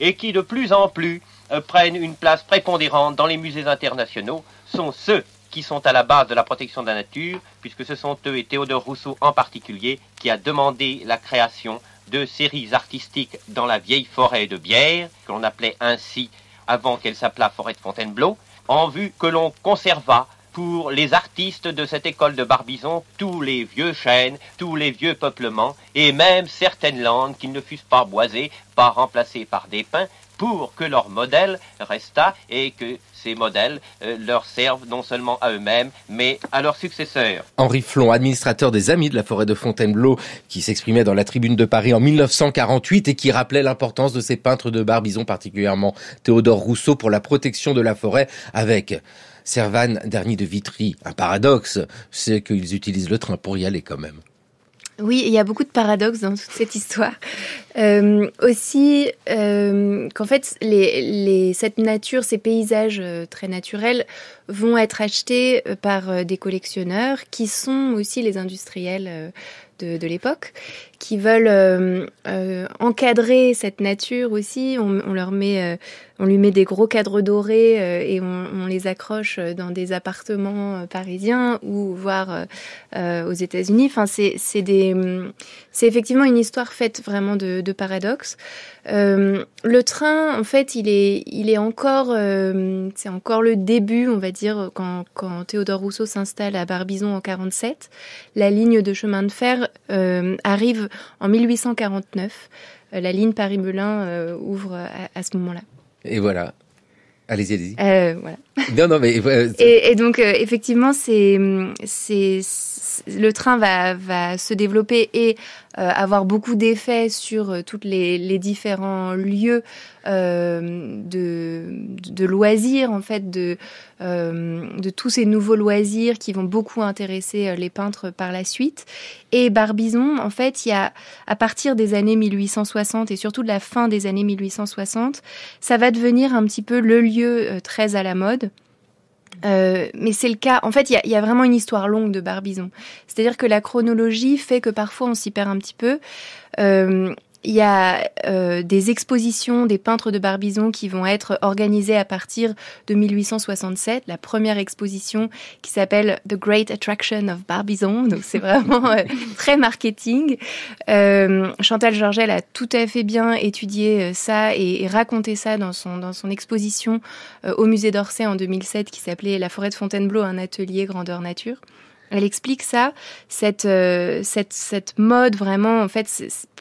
et qui, de plus en plus, euh, prennent une place prépondérante dans les musées internationaux, sont ceux qui sont à la base de la protection de la nature, puisque ce sont eux, et Théodore Rousseau en particulier, qui a demandé la création de séries artistiques dans la vieille forêt de Bière, que l'on appelait ainsi avant qu'elle s'appelât forêt de Fontainebleau, en vue que l'on conserva pour les artistes de cette école de Barbizon tous les vieux chênes, tous les vieux peuplements, et même certaines landes qui ne fussent pas boisées, pas remplacées par des pins, pour que leur modèle restât et que ces modèles euh, leur servent non seulement à eux-mêmes, mais à leurs successeurs. Henri Flon, administrateur des Amis de la forêt de Fontainebleau, qui s'exprimait dans la tribune de Paris en 1948 et qui rappelait l'importance de ces peintres de Barbizon, particulièrement Théodore Rousseau, pour la protection de la forêt avec Servan Dernier de Vitry. Un paradoxe, c'est qu'ils utilisent le train pour y aller quand même. Oui, il y a beaucoup de paradoxes dans toute cette histoire. Euh, aussi, euh, qu'en fait, les, cette nature, ces paysages euh, très naturels vont être achetés par des collectionneurs qui sont aussi les industriels de l'époque, qui veulent euh, euh, encadrer cette nature aussi. On, leur met, euh, on lui met des gros cadres dorés et on, les accroche dans des appartements parisiens ou voire aux États-Unis. Enfin, c'est c'est des, c'est effectivement une histoire faite vraiment de, paradoxes. le train, en fait, il est il est encore, c'est encore le début, on va dire, quand quand Théodore Rousseau s'installe à Barbizon en 47, la ligne de chemin de fer arrive en 1849. Euh, la ligne Paris-Melun euh, ouvre à, ce moment-là. Et voilà, Allez-y, allez-y. Euh, voilà. et, donc, effectivement, c'est, c'est, le train va, va se développer et euh, avoir beaucoup d'effets sur euh, tous les, différents lieux euh, de, loisirs, en fait, de, tous ces nouveaux loisirs qui vont beaucoup intéresser les peintres par la suite. Et Barbizon, en fait, il y a, à partir des années 1860 et surtout de la fin des années 1860, ça va devenir un petit peu le lieu très à la mode. Euh, mais c'est le cas. En fait, il y, a vraiment une histoire longue de Barbizon. C'est-à-dire que la chronologie fait que parfois on s'y perd un petit peu. Euh, il y a euh, des expositions des peintres de Barbizon qui vont être organisées à partir de 1867. La première exposition qui s'appelle The Great Attraction of Barbizon. Donc c'est vraiment euh, très marketing. Euh, Chantal Georgel a tout à fait bien étudié ça et, raconté ça dans son, dans son exposition au musée d'Orsay en 2007 qui s'appelait La forêt de Fontainebleau, un atelier grandeur nature. Elle explique ça, euh, cette, cette, mode vraiment, en fait,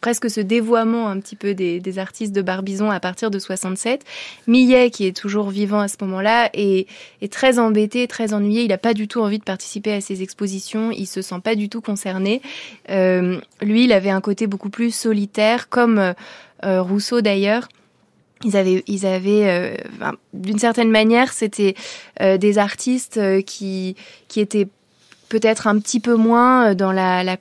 presque ce dévoiement un petit peu des, artistes de Barbizon à partir de 67. Millet, qui est toujours vivant à ce moment-là, est, est très embêté, très ennuyé. Il n'a pas du tout envie de participer à ces expositions. Il se sent pas du tout concerné. Euh, lui, il avait un côté beaucoup plus solitaire, comme euh, Rousseau d'ailleurs ils avaient, ils avaient, d'une certaine manière, c'était des artistes qui qui étaient peut-être un petit peu moins euh, dans la,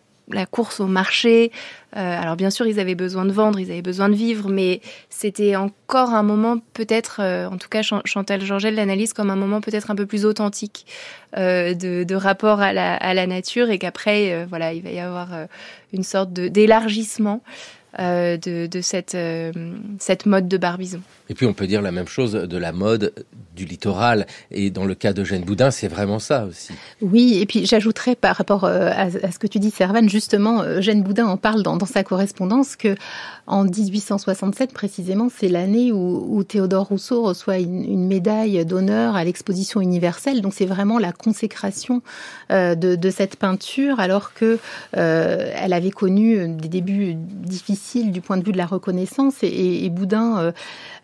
course au marché. Euh, alors bien sûr, ils avaient besoin de vendre, ils avaient besoin de vivre, mais c'était encore un moment peut-être, euh, en tout cas Chantal Georgel l'analyse comme un moment peut-être un peu plus authentique de, rapport à la, nature et qu'après, voilà, il va y avoir une sorte d'élargissement. Euh, de, cette, euh, cette mode de Barbizon. Et puis on peut dire la même chose de la mode du littoral. Et dans le cas d'Eugène Boudin, c'est vraiment ça aussi. Oui, et puis j'ajouterais par rapport euh, à, ce que tu dis, Servane, justement, Eugène Boudin en parle dans, sa correspondance que en 1867, précisément, c'est l'année où, Théodore Rousseau reçoit une, médaille d'honneur à l'exposition universelle. Donc c'est vraiment la consécration de, cette peinture, alors que elle avait connu des débuts difficiles du point de vue de la reconnaissance. Et, Boudin euh,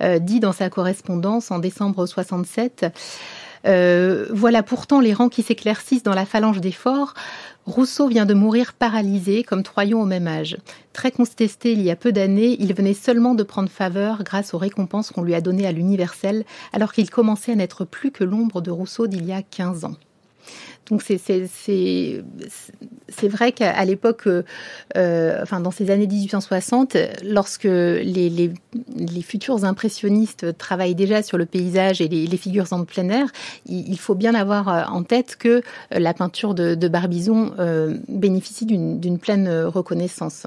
euh, dit dans sa correspondance en décembre 67. Euh, voilà pourtant les rangs qui s'éclaircissent dans la phalange des forts. Rousseau vient de mourir paralysé, comme Troyon au même âge. Très contesté il y a peu d'années, il venait seulement de prendre faveur grâce aux récompenses qu'on lui a données à l'universel, alors qu'il commençait à n'être plus que l'ombre de Rousseau d'il y a 15 ans. Donc c'est vrai qu'à l'époque, euh, euh, enfin dans ces années 1860, lorsque les, les, les, futurs impressionnistes travaillent déjà sur le paysage et les, figures en plein air, il, faut bien avoir euh, en tête que la peinture de, Barbizon bénéficie d'une pleine reconnaissance.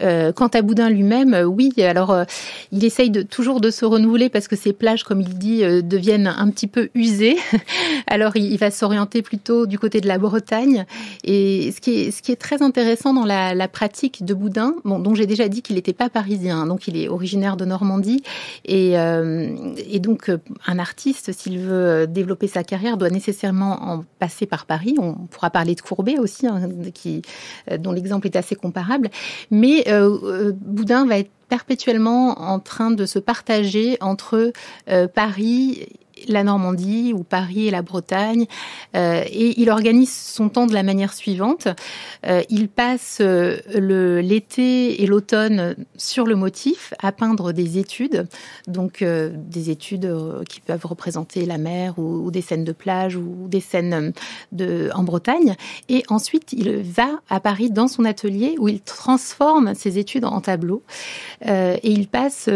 quant à Boudin lui-même, oui, alors il essaye de, toujours de se renouveler parce que ses plages, comme il dit, deviennent un petit peu usées. Alors il va s'orienter plutôt du côté de la Bretagne. Et ce qui est, ce qui est très intéressant dans la, pratique de Boudin, bon, dont j'ai déjà dit qu'il n'était pas parisien, hein, donc il est originaire de Normandie. Et, euh, et donc, euh, un artiste, s'il veut développer sa carrière, doit nécessairement en passer par Paris. On pourra parler de Courbet aussi, hein, qui, euh, dont l'exemple est assez comparable. Mais Boudin va être perpétuellement en train de se partager entre Paris Paris la Normandie ou Paris et la Bretagne. Euh, et il organise son temps de la manière suivante. Euh, il passe euh, l'été et l'automne sur le motif à peindre des études, donc des études qui peuvent représenter la mer ou, des scènes de plage ou des scènes de, en Bretagne. Et ensuite, il va à Paris dans son atelier où il transforme ses études en tableaux. et il passe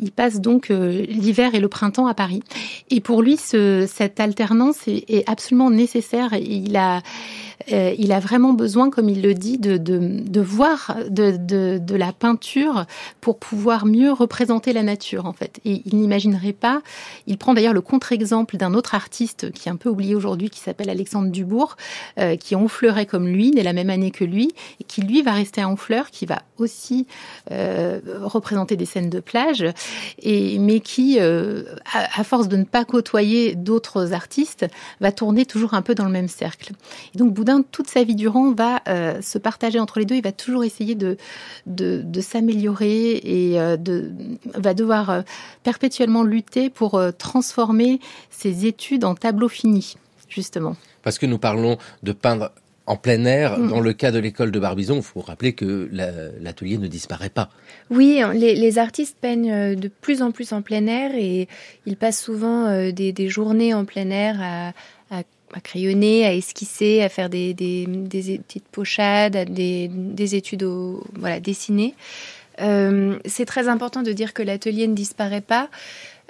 il passe donc euh, l'hiver et le printemps à Paris. Et pour lui, cette alternance est, absolument nécessaire. Euh, il a, vraiment besoin, comme il le dit, de, voir de, la peinture pour pouvoir mieux représenter la nature, en fait. Et il n'imaginerait pas. Il prend d'ailleurs le contre-exemple d'un autre artiste qui est un peu oublié aujourd'hui, qui s'appelle Alexandre Dubourg, euh, qui qui fleurait comme lui, dès la même année que lui, et qui lui va rester en fleur, qui va aussi représenter des scènes de plage et, mais qui, euh, à, force de ne pas côtoyer d'autres artistes, va tourner toujours un peu dans le même cercle. Et donc Boudin, toute sa vie durant, va euh, se partager entre les deux, il va toujours essayer de, s'améliorer et euh, va devoir perpétuellement lutter pour transformer ses études en tableaux finis, justement. Parce que nous parlons de peindre en plein air. Mm. Dans le cas de l'école de Barbizon, il faut rappeler que l'atelier ne disparaît pas. Oui, les, artistes peignent euh, de plus en plus en plein air et ils passent souvent euh, des, journées en plein air à, crayonner, à esquisser, à faire des, petites pochades, des, études au, voilà, dessinées. Euh, c'est très important de dire que l'atelier ne disparaît pas.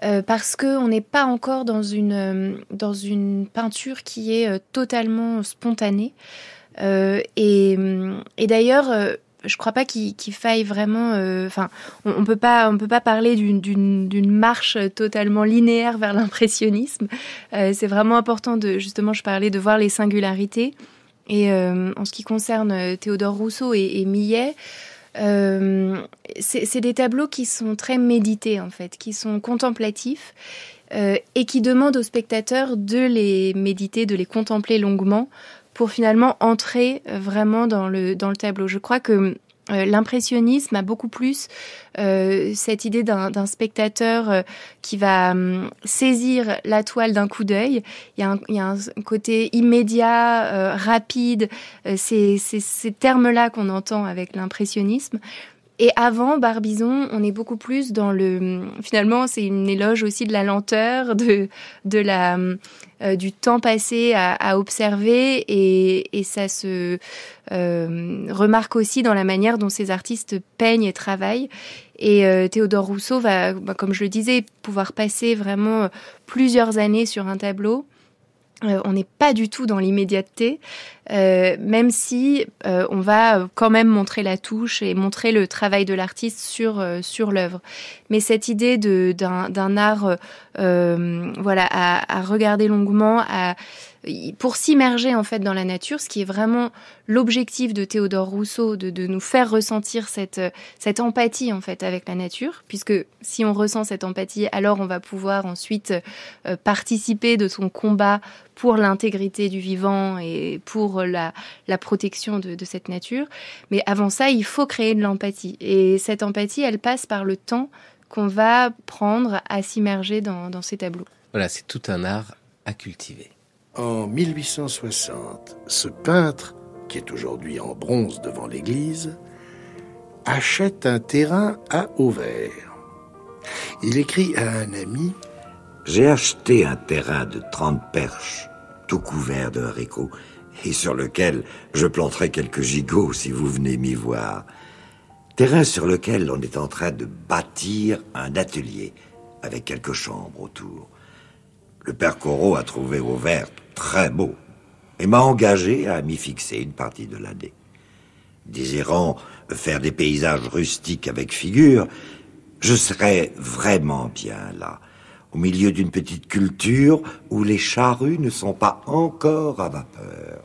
Euh, parce qu'on n'est pas encore dans une, euh, dans une peinture qui est euh, totalement spontanée. et, et d'ailleurs, je crois pas qu'il faille vraiment. Enfin, on, ne peut pas, on peut pas parler d'une marche totalement linéaire vers l'impressionnisme. C'est vraiment important de, justement, je parlais de voir les singularités. Et en ce qui concerne Théodore Rousseau et Millet, euh, c'est des tableaux qui sont très médités, en fait, qui sont contemplatifs. Euh, et qui demandent au spectateur de les méditer, de les contempler longuement pour finalement entrer vraiment dans le, dans le tableau. Je crois que euh, l'impressionnisme a beaucoup plus euh, cette idée d'un spectateur euh, qui va hum, saisir la toile d'un coup d'œil. Il, il, y a un côté immédiat, rapide, c'est ces termes-là qu'on entend avec l'impressionnisme. Et avant Barbizon, on est beaucoup plus dans le. Finalement, c'est une éloge aussi de la lenteur, de, de la, euh, du temps passé à, observer, et, et, ça se euh, remarque aussi dans la manière dont ces artistes peignent et travaillent. Et euh, Théodore Rousseau va, bah, comme je le disais, pouvoir passer vraiment plusieurs années sur un tableau. Euh, on n'est pas du tout dans l'immédiateté, euh, même si euh, on va quand même montrer la touche et montrer le travail de l'artiste sur sur l'œuvre. Mais cette idée d'un art, voilà, à, à, regarder longuement, à pour s'immerger en fait dans la nature, ce qui est vraiment l'objectif de Théodore Rousseau, de, nous faire ressentir cette, empathie en fait avec la nature, puisque si on ressent cette empathie, alors on va pouvoir ensuite euh, participer de son combat pour l'intégrité du vivant et pour la, protection de, cette nature. Mais avant ça, il faut créer de l'empathie. Et cette empathie, elle passe par le temps qu'on va prendre à s'immerger dans ces tableaux. Voilà, c'est tout un art à cultiver. En 1860, ce peintre, qui est aujourd'hui en bronze devant l'église, achète un terrain à Auvers. Il écrit à un ami J'ai acheté un terrain de 30 perches, tout couvert de haricots, et sur lequel je planterai quelques gigots si vous venez m'y voir. Terrain sur lequel on est en train de bâtir un atelier avec quelques chambres autour. Le père Corot a trouvé au très beau et m'a engagé à m'y fixer une partie de l'année. Désirant faire des paysages rustiques avec figure, je serais vraiment bien là, au milieu d'une petite culture où les charrues ne sont pas encore à vapeur.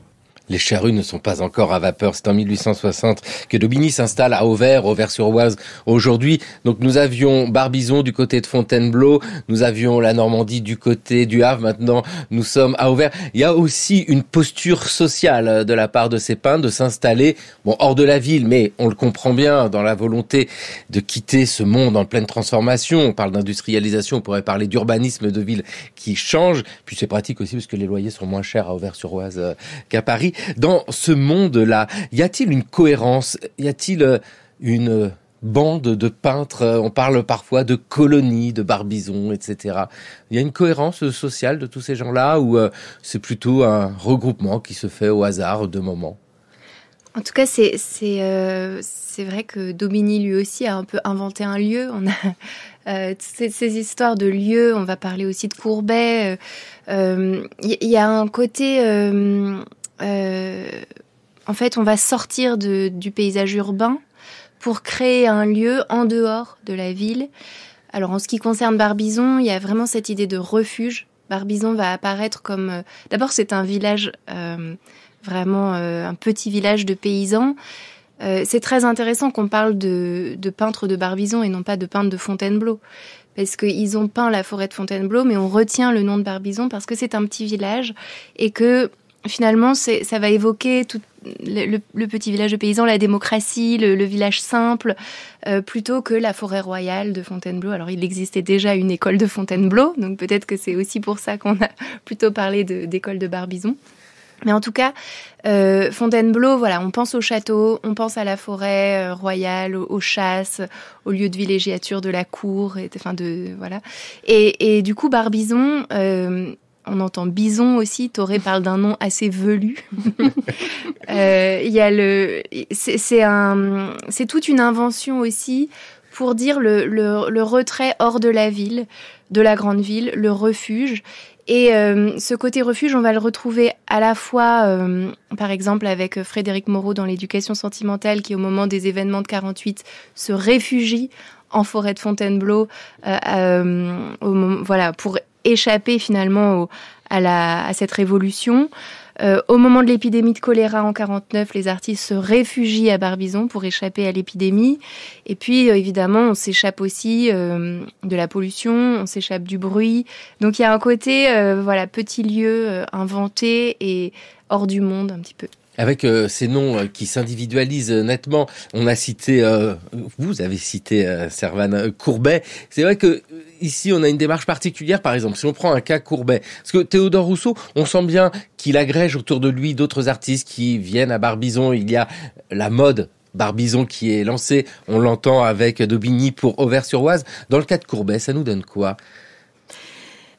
Les charrues ne sont pas encore à vapeur. C'est en 1860 que Daubigny s'installe à Auvers, Auvers-sur-Oise aujourd'hui. Donc nous avions Barbizon du côté de Fontainebleau, nous avions la Normandie du côté du Havre. Maintenant, nous sommes à Auvers. Il y a aussi une posture sociale de la part de ces peintres de s'installer, bon, hors de la ville, mais on le comprend bien dans la volonté de quitter ce monde en pleine transformation. On parle d'industrialisation, on pourrait parler d'urbanisme de ville qui change. Puis c'est pratique aussi puisque les loyers sont moins chers à Auvers-sur-Oise euh, qu'à Paris dans ce monde-là Y a-t-il une cohérence Y a-t-il euh, une euh, bande de peintres euh, On parle parfois de colonies, de Barbizon, etc. Il y a une cohérence sociale de tous ces gens-là ou c'est plutôt un regroupement qui se fait au hasard de moments en tout cas, c'est c'est vrai que Domini lui aussi a un peu inventé un lieu. On a ces, histoires de lieux. On va parler aussi de Courbet. Il y, a un côté euh, en fait, on va sortir du paysage urbain pour créer un lieu en dehors de la ville. Alors, en ce qui concerne Barbizon, il y a vraiment cette idée de refuge. Barbizon va apparaître comme... Euh, d'abord, c'est un village, euh, vraiment un petit village de paysans. c'est très intéressant qu'on parle de, de peintres de Barbizon et non pas de peintres de Fontainebleau. Parce qu'ils ont peint la forêt de Fontainebleau, mais on retient le nom de Barbizon parce que c'est un petit village et que finalement, ça va évoquer tout le, petit village de paysans, la démocratie, le, village simple, euh, plutôt que la forêt royale de Fontainebleau. Alors, il existait déjà une école de Fontainebleau, donc peut-être que c'est aussi pour ça qu'on a plutôt parlé d'école de, Barbizon. Mais en tout cas, euh, Fontainebleau, voilà, on pense au château, on pense à la forêt euh, royale, aux, chasses, aux lieux de villégiature de la cour, et, enfin de voilà. Et, et du coup, Barbizon, on entend bison aussi. Toré parle d'un nom assez velu. euh, y le, c'est un, c'est toute une invention aussi pour dire le, le, retrait hors de la ville, de la grande ville, le refuge. Et euh, ce côté refuge, on va le retrouver à la fois, euh, par exemple, avec Frédéric Moreau dans l'éducation sentimentale, qui au moment des événements de 48 se réfugie en forêt de Fontainebleau, euh, au voilà, pour échapper finalement à, cette révolution. Euh, au moment de l'épidémie de choléra en 49, les artistes se réfugient à Barbizon pour échapper à l'épidémie. Et puis, euh, évidemment, on s'échappe aussi euh, de la pollution, on s'échappe du bruit. Donc, il y a un côté, voilà, petit lieu inventé et hors du monde un petit peu. Avec euh, ces noms euh, qui s'individualisent euh, nettement, on a cité, vous avez cité Servan Courbet. C'est vrai que ici, on a une démarche particulière. Par exemple, si on prend un cas Courbet, parce que Théodore Rousseau, on sent bien qu'il agrège autour de lui d'autres artistes qui viennent à Barbizon. Il y a la mode Barbizon qui est lancée. On l'entend avec Daubigny pour Auvers-sur-Oise. Dans le cas de Courbet, ça nous donne quoi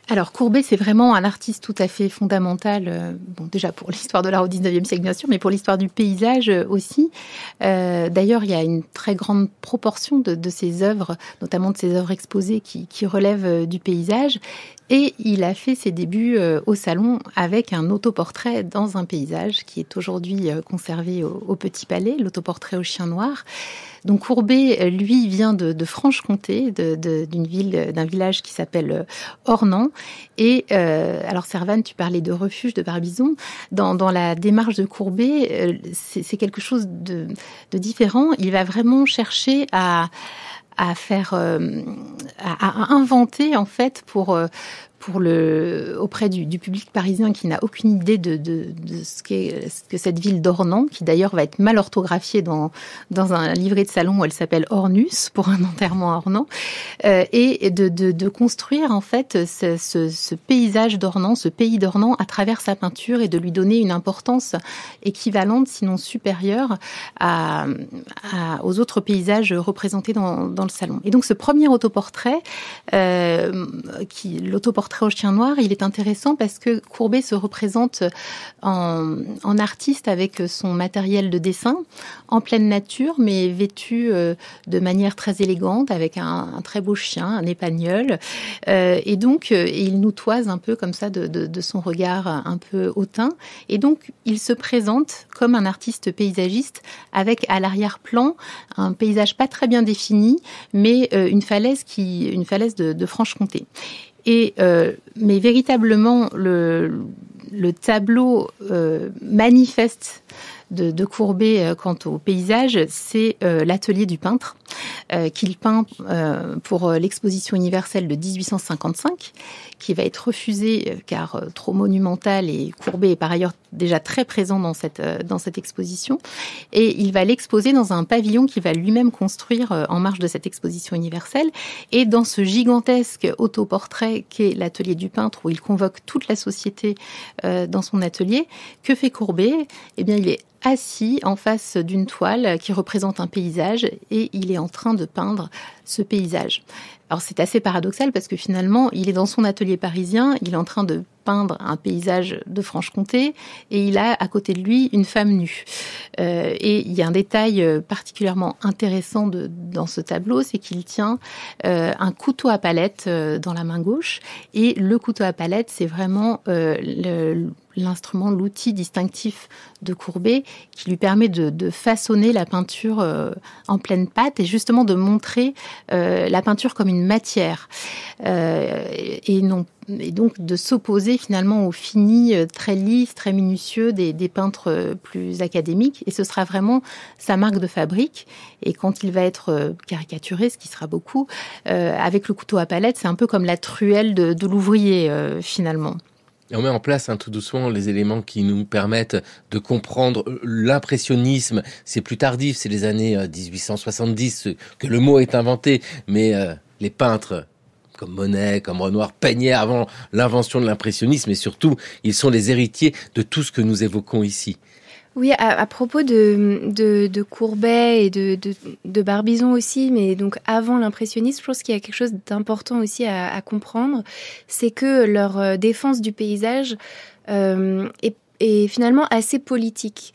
alors Courbet, c'est vraiment un artiste tout à fait fondamental, euh, bon, déjà pour l'histoire de l'art au 19e siècle bien sûr, mais pour l'histoire du paysage euh, aussi. Euh, d'ailleurs, il y a une très grande proportion de, ses œuvres, notamment de ses œuvres exposées, qui, qui relèvent du paysage. Et il a fait ses débuts euh, au salon avec un autoportrait dans un paysage qui est aujourd'hui euh, conservé au, Petit Palais, l'autoportrait au chien noir. Donc Courbet, euh, lui, vient de, Franche-Comté, d'une ville, d'un village qui s'appelle Ornans. Et alors Servane, tu parlais de refuge de Barbizon. Dans, la démarche de Courbet, c'est quelque chose de différent. Il va vraiment chercher à à faire, euh, à, inventer en fait pour euh, le, auprès du, public parisien qui n'a aucune idée de, ce, que cette ville d'Ornans, qui d'ailleurs va être mal orthographiée dans, dans un livret de salon où elle s'appelle Ornus, pour un enterrement à Ornans, euh, et de, construire en fait ce, paysage d'Ornans, ce pays d'Ornans, à travers sa peinture et de lui donner une importance équivalente, sinon supérieure, aux autres paysages représentés dans, le salon. Et donc ce premier autoportrait, euh, l'autoportrait au chien noir, il est intéressant parce que Courbet se représente euh, en, artiste avec son matériel de dessin, en pleine nature, mais vêtu euh, de manière très élégante, avec un, très beau chien, un Épagneul, euh, et donc, il nous toise un peu comme ça de, son regard un peu hautain. Et donc, il se présente comme un artiste paysagiste avec à l'arrière-plan un paysage pas très bien défini, mais une falaise qui, une falaise de Franche-Comté. Euh, mais véritablement, le, tableau euh, manifeste de, Courbet euh, quant au paysage, c'est l'atelier du peintre qu'il peint pour l'exposition universelle de 1855, qui va être refusé car trop monumental et Courbet est par ailleurs déjà très présent euh, dans cette, exposition. Et il va l'exposer dans un pavillon qu'il va lui-même construire euh, en marge de cette exposition universelle. Et dans ce gigantesque autoportrait qu'est l'atelier du peintre, où il convoque toute la société euh, dans son atelier, que fait Courbet Eh bien, il est assis en face d'une toile qui représente un paysage et il est en train de peindre ce paysage. Alors c'est assez paradoxal parce que finalement, il est dans son atelier parisien, il est en train de peindre un paysage de Franche-Comté et il a à côté de lui une femme nue. Euh, et il y a un détail euh, particulièrement intéressant dans ce tableau, c'est qu'il tient euh, un couteau à palette dans la main gauche et le couteau à palette, c'est vraiment le l'instrument, l'outil distinctif de Courbet qui lui permet de, façonner la peinture euh, en pleine pâte et justement de montrer euh, la peinture comme une matière euh, et et donc de s'opposer finalement au fini très lisse, très minutieux des, peintres plus académiques. Et ce sera vraiment sa marque de fabrique. Et quand il va être caricaturé, ce qui sera beaucoup, avec le couteau à palette, c'est un peu comme la truelle de, l'ouvrier finalement on met en place hein, tout doucement les éléments qui nous permettent de comprendre l'impressionnisme. C'est plus tardif, c'est les années 1870 euh, que le mot est inventé, mais euh, les peintres comme Monet, comme Renoir, peignaient avant l'invention de l'impressionnisme et surtout, ils sont les héritiers de tout ce que nous évoquons ici. Oui, à, propos de, Courbet et de, Barbizon aussi, mais donc avant l'impressionnisme, je pense qu'il y a quelque chose d'important aussi à, comprendre, c'est que leur euh, défense du paysage euh, est, finalement assez politique.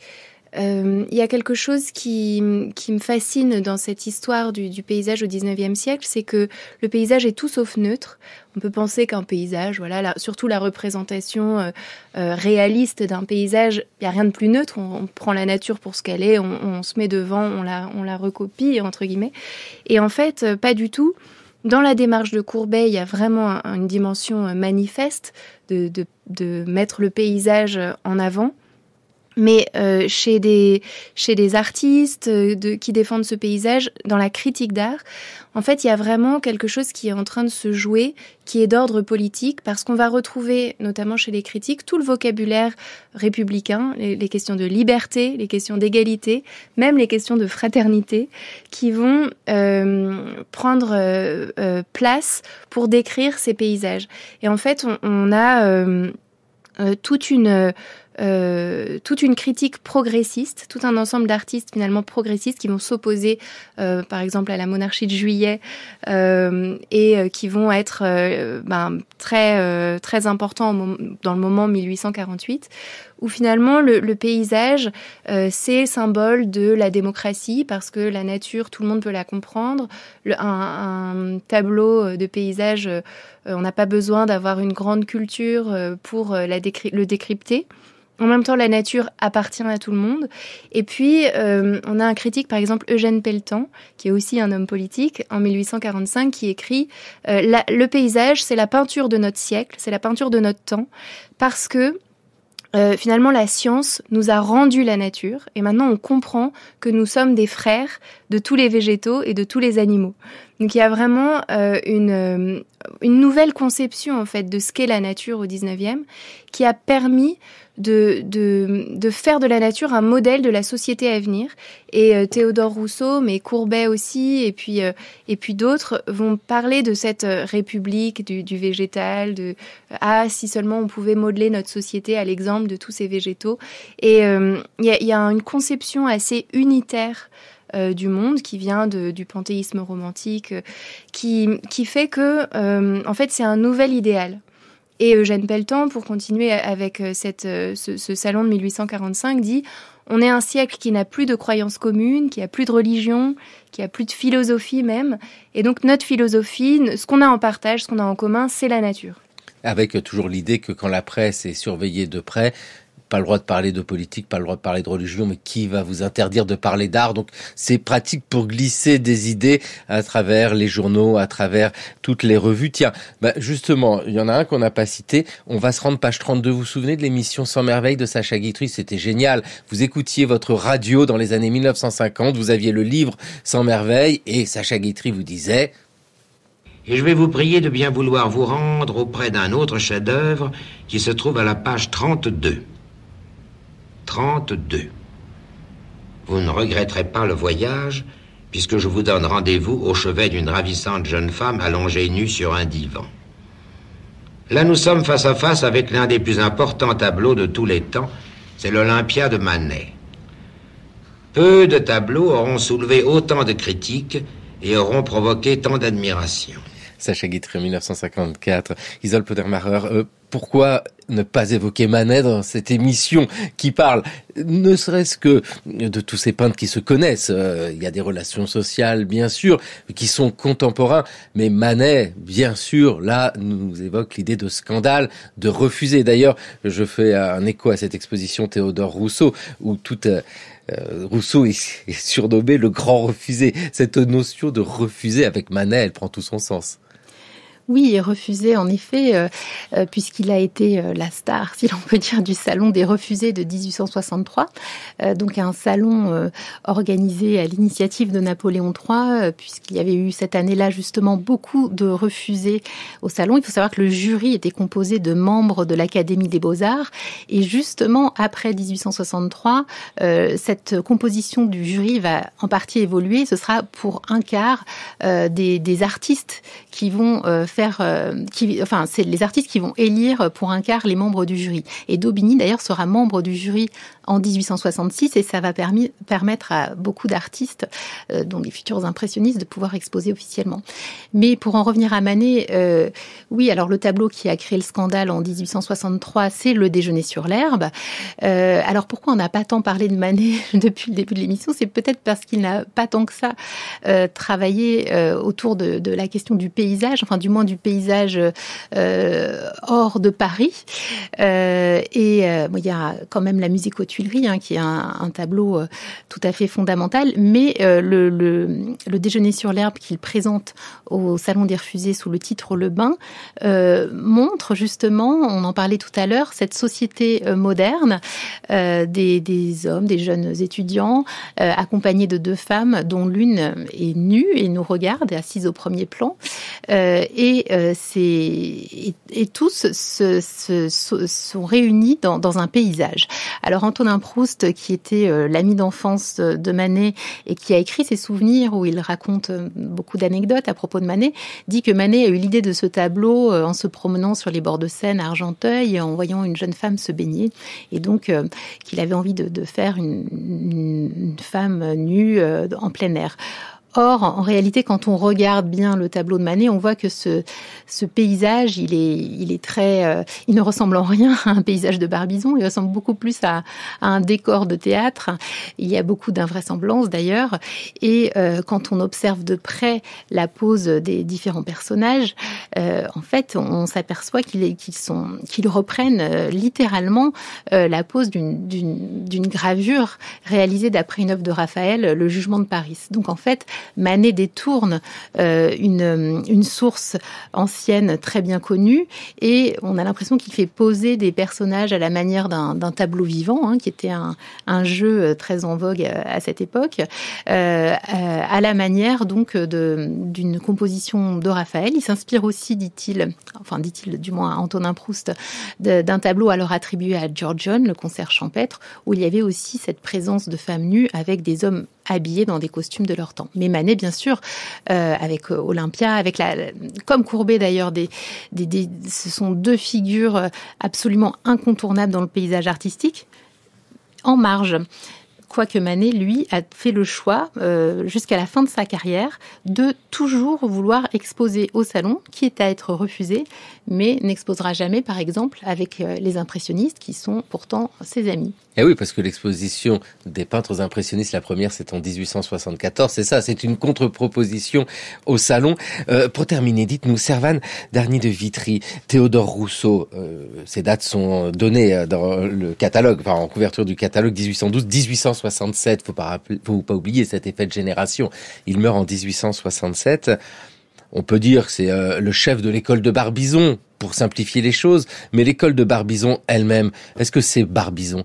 Euh, il y a quelque chose qui, me fascine dans cette histoire du, paysage au 19e siècle, c'est que le paysage est tout sauf neutre. On peut penser qu'un paysage, voilà, surtout la représentation euh, euh, réaliste d'un paysage, il n'y a rien de plus neutre. On, prend la nature pour ce qu'elle est, on, se met devant, on la, recopie, entre guillemets. Et en fait, pas du tout. Dans la démarche de Courbet, il y a vraiment une dimension manifeste de mettre le paysage en avant. Mais euh, chez, des, chez des artistes euh, de, qui défendent ce paysage, dans la critique d'art, en fait, il y a vraiment quelque chose qui est en train de se jouer, qui est d'ordre politique, parce qu'on va retrouver, notamment chez les critiques, tout le vocabulaire républicain, les, questions de liberté, les questions d'égalité, même les questions de fraternité, qui vont euh, prendre place pour décrire ces paysages. Et en fait, on a toute une euh, toute une critique progressiste, tout un ensemble d'artistes finalement progressistes qui vont s'opposer euh, par exemple à la monarchie de juillet euh, et qui vont être ben, très, très importants dans le moment 1848 où finalement le, paysage, c'est c'est symbole de la démocratie, parce que la nature, tout le monde peut la comprendre. un, tableau de paysage, on n'a pas besoin d'avoir une grande culture pour le décrypter. En même temps, la nature appartient à tout le monde. Et puis, euh, on a un critique, par exemple, Eugène Pelletan, qui est aussi un homme politique, en 1845, qui écrit euh, Le paysage, c'est la peinture de notre siècle, c'est la peinture de notre temps, parce que euh, finalement, la science nous a rendu la nature, et maintenant on comprend que nous sommes des frères de tous les végétaux et de tous les animaux. Donc il y a vraiment euh, euh, une, nouvelle conception en fait de ce qu'est la nature au 19e qui a permis de, faire de la nature un modèle de la société à venir. Et euh, Théodore Rousseau, mais Courbet aussi, et puis, et puis d'autres vont parler de cette république du, végétal, de ah si seulement on pouvait modeler notre société à l'exemple de tous ces végétaux. Et il y, a une conception assez unitaire euh, du monde, qui vient du panthéisme romantique, euh, qui, fait que, euh, en fait, c'est un nouvel idéal. Et Eugène Pelletan, pour continuer avec ce, salon de 1845, dit on est un siècle qui n'a plus de croyances communes, qui a plus de religion, qui a plus de philosophie même. Et donc notre philosophie, ce qu'on a en partage, ce qu'on a en commun, c'est la nature. Avec toujours l'idée que quand la presse est surveillée de près, pas le droit de parler de politique, pas le droit de parler de religion, mais qui va vous interdire de parler d'art Donc c'est pratique pour glisser des idées à travers les journaux, à travers toutes les revues. Tiens, bah, justement, il y en a un qu'on n'a pas cité, on va se rendre page 32, vous vous souvenez de l'émission Sans merveille de Sacha Guitry, c'était génial. Vous écoutiez votre radio dans les années 1950, vous aviez le livre Sans merveille et Sacha Guitry vous disait et je vais vous prier de bien vouloir vous rendre auprès d'un autre chef-d'œuvre qui se trouve à la page 32. Vous ne regretterez pas le voyage, puisque je vous donne rendez-vous au chevet d'une ravissante jeune femme allongée nue sur un divan. Là, nous sommes face à face avec l'un des plus importants tableaux de tous les temps, c'est l'Olympia de Manet. Peu de tableaux auront soulevé autant de critiques et auront provoqué tant d'admiration. Sacha Guitry, 1954. Isole Podermacher, euh, pourquoi ne pas évoquer Manet dans cette émission qui parle ne serait-ce que de tous ces peintres qui se connaissent. Euh, il y a des relations sociales, bien sûr, qui sont contemporains, mais Manet, bien sûr, là, nous évoque l'idée de scandale, de refuser. D'ailleurs, je fais un écho à cette exposition Théodore Rousseau, où tout euh, Rousseau est surnommé le grand refusé. Cette notion de refuser avec Manet, elle prend tout son sens. Oui, refusé en effet, euh, euh, puisqu'il a été euh, la star, si l'on peut dire, du salon des refusés de 1863. donc un salon organisé à l'initiative de Napoléon III, puisqu'il y avait eu cette année-là justement beaucoup de refusés au salon. Il faut savoir que le jury était composé de membres de l'Académie des beaux-arts. Et justement, après 1863, cette composition du jury va en partie évoluer. Ce sera pour un quart des artistes qui vont euh, faire, euh, qui, enfin, c'est les artistes qui vont élire pour un quart les membres du jury. Et Daubigny, d'ailleurs, sera membre du jury en 1866 et ça va permis, permettre à beaucoup d'artistes, euh, dont les futurs impressionnistes, de pouvoir exposer officiellement. Mais pour en revenir à Manet, oui, alors le tableau qui a créé le scandale en 1863, c'est Le déjeuner sur l'herbe. alors pourquoi on n'a pas tant parlé de Manet depuis le début de l'émission C'est peut-être parce qu'il n'a pas tant que ça travaillé autour de, de, la question du pays e paysage, enfin du moins du paysage euh, hors de Paris. Euh, et euh, il y a quand même la musique aux Tuileries, hein, qui est un, tableau tout à fait fondamental, mais le, le, déjeuner sur l'herbe qu'il présente au Salon des Refusés sous le titre Le Bain montre justement, on en parlait tout à l'heure, cette société moderne des, des, hommes, des jeunes étudiants, accompagnés de deux femmes dont l'une est nue et nous regarde, assise au premier plan, euh, euh, et, et, tous se, sont réunis dans, un paysage. Alors Antonin Proust, qui était euh, l'ami d'enfance de Manet et qui a écrit ses souvenirs où il raconte beaucoup d'anecdotes à propos de Manet, dit que Manet a eu l'idée de ce tableau en se promenant sur les bords de Seine à Argenteuil, en voyant une jeune femme se baigner, et donc qu'il avait envie de, faire une femme nue en plein air. Or, en réalité, quand on regarde bien le tableau de Manet, on voit que ce, ce paysage, il est, il est très, euh, il ne ressemble en rien à un paysage de Barbizon. Il ressemble beaucoup plus à, un décor de théâtre. Il y a beaucoup d'invraisemblances d'ailleurs. Et euh, quand on observe de près la pose des différents personnages, euh, en fait, on s'aperçoit qu'ils sont, qu'ils reprennent littéralement la pose d'une gravure réalisée d'après une œuvre de Raphaël, Le Jugement de Paris. Donc en fait, Manet détourne euh, une, source ancienne très bien connue et on a l'impression qu'il fait poser des personnages à la manière d'un tableau vivant, hein, qui était un, jeu euh, très en vogue euh, à, cette époque, à la manière donc d'une composition de Raphaël. Il s'inspire aussi, dit-il, enfin dit-il du moins à Antonin Proust, d'un tableau alors attribué à George John, le concert champêtre, où il y avait aussi cette présence de femmes nues avec des hommes habillés dans des costumes de leur temps. Mais Manet, bien sûr, euh, avec euh, Olympia, avec la, comme Courbet d'ailleurs, ce sont deux figures euh, absolument incontournables dans le paysage artistique, en marge. Quoique Manet, lui, a fait le choix, jusqu'à la fin de sa carrière, de toujours vouloir exposer au salon, qui est à être refusé, mais n'exposera jamais, par exemple, avec les impressionnistes, qui sont pourtant ses amis. Eh oui, parce que l'exposition des peintres impressionnistes, la première, c'est en 1874. C'est ça, c'est une contre-proposition au salon. Euh, pour terminer, dites-nous, Servan dernier de Vitry, Théodore Rousseau, euh, ces dates sont données euh, dans le catalogue, enfin en couverture du catalogue 1812-1867. Faut pas faut pas oublier cet effet de génération. Il meurt en 1867. On peut dire que c'est euh, le chef de l'école de Barbizon, pour simplifier les choses, mais l'école de Barbizon elle-même, est-ce que c'est Barbizon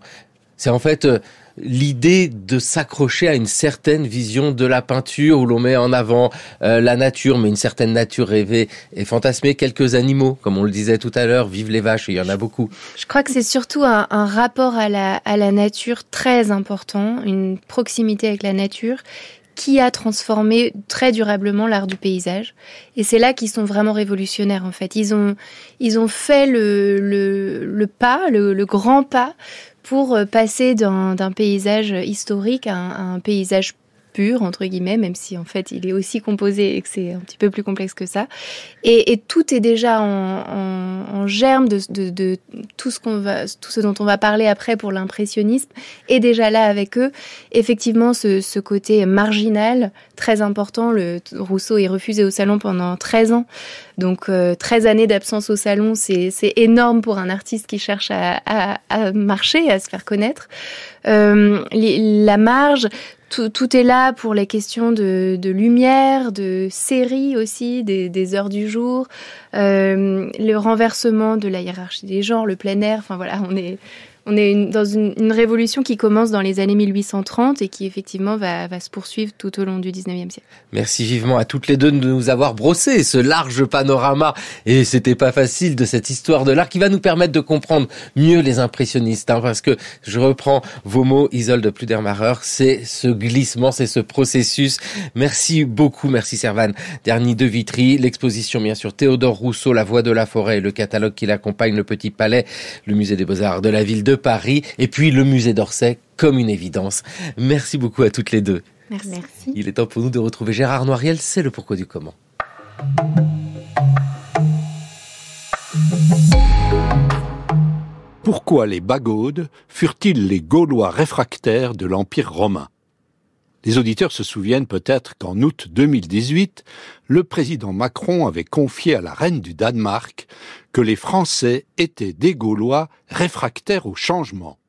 c'est en fait euh, l'idée de s'accrocher à une certaine vision de la peinture où l'on met en avant euh, la nature, mais une certaine nature rêvée et fantasmée, quelques animaux, comme on le disait tout à l'heure, vivent les vaches, il y en a beaucoup. Je crois que c'est surtout un, rapport à la, nature très important, une proximité avec la nature qui a transformé très durablement l'art du paysage. Et c'est là qu'ils sont vraiment révolutionnaires, en fait. Ils ont, ils ont fait le, pas, le grand pas pour euh, passer d'un paysage historique à un, à un paysage entre guillemets, même si en fait il est aussi composé et que c'est un petit peu plus complexe que ça. Et, tout est déjà en, germe de, tout, ce qu'on va, tout ce dont on va parler après pour l'impressionnisme, est déjà là avec eux. Effectivement, ce, côté marginal, très important, le Rousseau est refusé au salon pendant 13 ans. Donc 13 euh, années d'absence au salon, c'est énorme pour un artiste qui cherche à, à, marcher, à se faire connaître. Euh, la marge, tout, tout, est là pour les questions de, de lumière, de série aussi, des, heures du jour, euh, le renversement de la hiérarchie des genres, le plein air. Enfin voilà, on est on est dans une, une, révolution qui commence dans les années 1830 et qui effectivement va, va, se poursuivre tout au long du 19e siècle. Merci vivement à toutes les deux de nous avoir brossé ce large panorama et c'était pas facile de cette histoire de l'art qui va nous permettre de comprendre mieux les impressionnistes hein, parce que je reprends vos mots Isolde de c'est ce glissement, c'est ce processus. Merci beaucoup, merci Servan. Dernier de Vitry, l'exposition bien sûr Théodore Rousseau, La Voix de la Forêt, le catalogue qui l'accompagne, le Petit Palais, le Musée des Beaux-Arts de la ville de Paris et puis le musée d'Orsay comme une évidence. Merci beaucoup à toutes les deux. Merci. Il est temps pour nous de retrouver Gérard Noiriel, c'est le pourquoi du comment. Pourquoi les bagaudes furent-ils les Gaulois réfractaires de l'Empire romain les auditeurs se souviennent peut-être qu'en août 2018, le président Macron avait confié à la reine du Danemark que les Français étaient des Gaulois réfractaires au changement.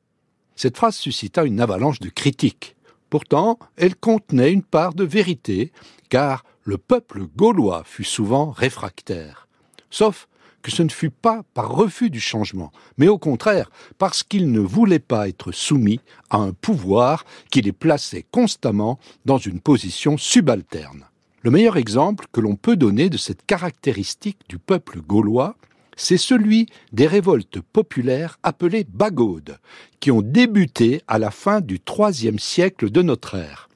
Cette phrase suscita une avalanche de critiques. Pourtant, elle contenait une part de vérité, car le peuple gaulois fut souvent réfractaire. Sauf que ce ne fut pas par refus du changement, mais au contraire parce qu'ils ne voulaient pas être soumis à un pouvoir qui les plaçait constamment dans une position subalterne. Le meilleur exemple que l'on peut donner de cette caractéristique du peuple gaulois, c'est celui des révoltes populaires appelées bagaudes, qui ont débuté à la fin du IIIe siècle de notre ère.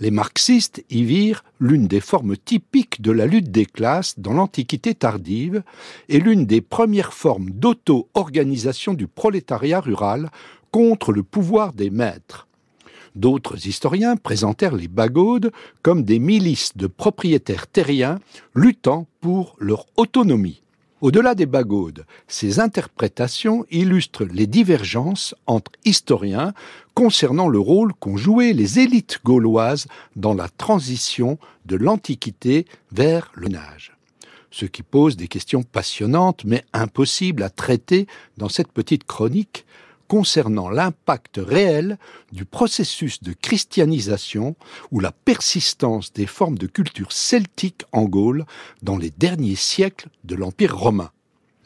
Les marxistes y virent l'une des formes typiques de la lutte des classes dans l'Antiquité tardive et l'une des premières formes d'auto-organisation du prolétariat rural contre le pouvoir des maîtres. D'autres historiens présentèrent les bagaudes comme des milices de propriétaires terriens luttant pour leur autonomie. Au-delà des bagaudes, ces interprétations illustrent les divergences entre historiens concernant le rôle qu'ont joué les élites gauloises dans la transition de l'Antiquité vers le nage. Ce qui pose des questions passionnantes mais impossibles à traiter dans cette petite chronique, concernant l'impact réel du processus de christianisation ou la persistance des formes de culture celtique en Gaule dans les derniers siècles de l'Empire romain.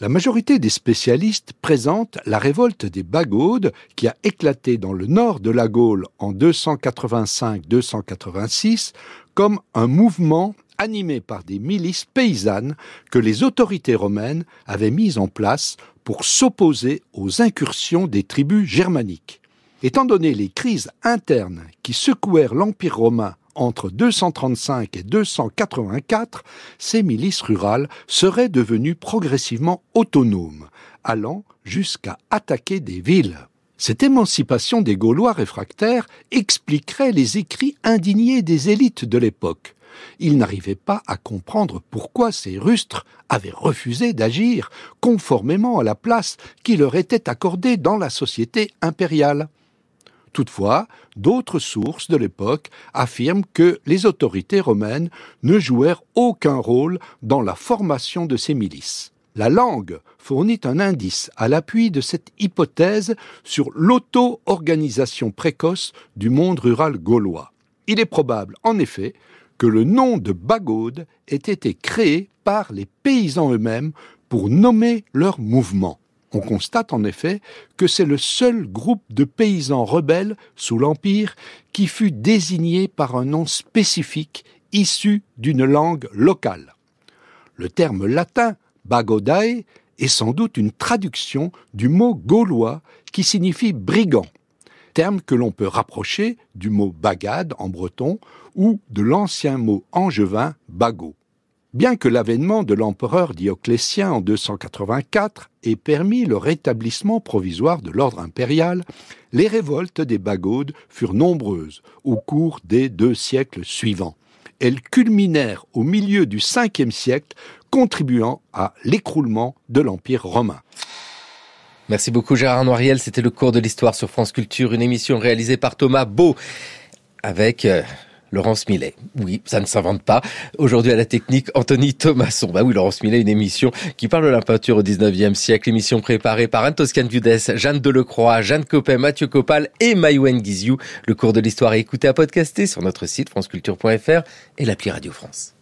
La majorité des spécialistes présentent la révolte des Bagaudes qui a éclaté dans le nord de la Gaule en 285-286 comme un mouvement animé par des milices paysannes que les autorités romaines avaient mises en place pour s'opposer aux incursions des tribus germaniques. Étant donné les crises internes qui secouèrent l'Empire romain entre 235 et 284, ces milices rurales seraient devenues progressivement autonomes, allant jusqu'à attaquer des villes. Cette émancipation des Gaulois réfractaires expliquerait les écrits indignés des élites de l'époque. Ils n'arrivaient pas à comprendre pourquoi ces rustres avaient refusé d'agir conformément à la place qui leur était accordée dans la société impériale. Toutefois, d'autres sources de l'époque affirment que les autorités romaines ne jouèrent aucun rôle dans la formation de ces milices. La langue fournit un indice à l'appui de cette hypothèse sur l'auto-organisation précoce du monde rural gaulois. Il est probable, en effet, que le nom de Bagaude ait été créé par les paysans eux-mêmes pour nommer leur mouvement. On constate en effet que c'est le seul groupe de paysans rebelles sous l'Empire qui fut désigné par un nom spécifique issu d'une langue locale. Le terme latin Bagodai est sans doute une traduction du mot gaulois qui signifie brigand, terme que l'on peut rapprocher du mot bagade en breton ou de l'ancien mot angevin bagot. Bien que l'avènement de l'empereur Dioclétien en 284 ait permis le rétablissement provisoire de l'ordre impérial, les révoltes des Bagaudes furent nombreuses au cours des deux siècles suivants. Elles culminèrent au milieu du Ve siècle contribuant à l'écroulement de l'Empire romain. Merci beaucoup Gérard Noiriel, c'était le cours de l'histoire sur France Culture, une émission réalisée par Thomas Beau avec euh, Laurence Millet. Oui, ça ne s'invente pas. Aujourd'hui à la technique, Anthony Thomasson. Bah oui, Laurence Millet, une émission qui parle de la peinture au 19e siècle, émission préparée par Anne Toscan Viudès, Jeanne Delecroix, Jeanne Copin, Mathieu Copal et Mayouen Guizou. Le cours de l'histoire est écouté à podcaster sur notre site franceculture.fr et l'appli Radio France.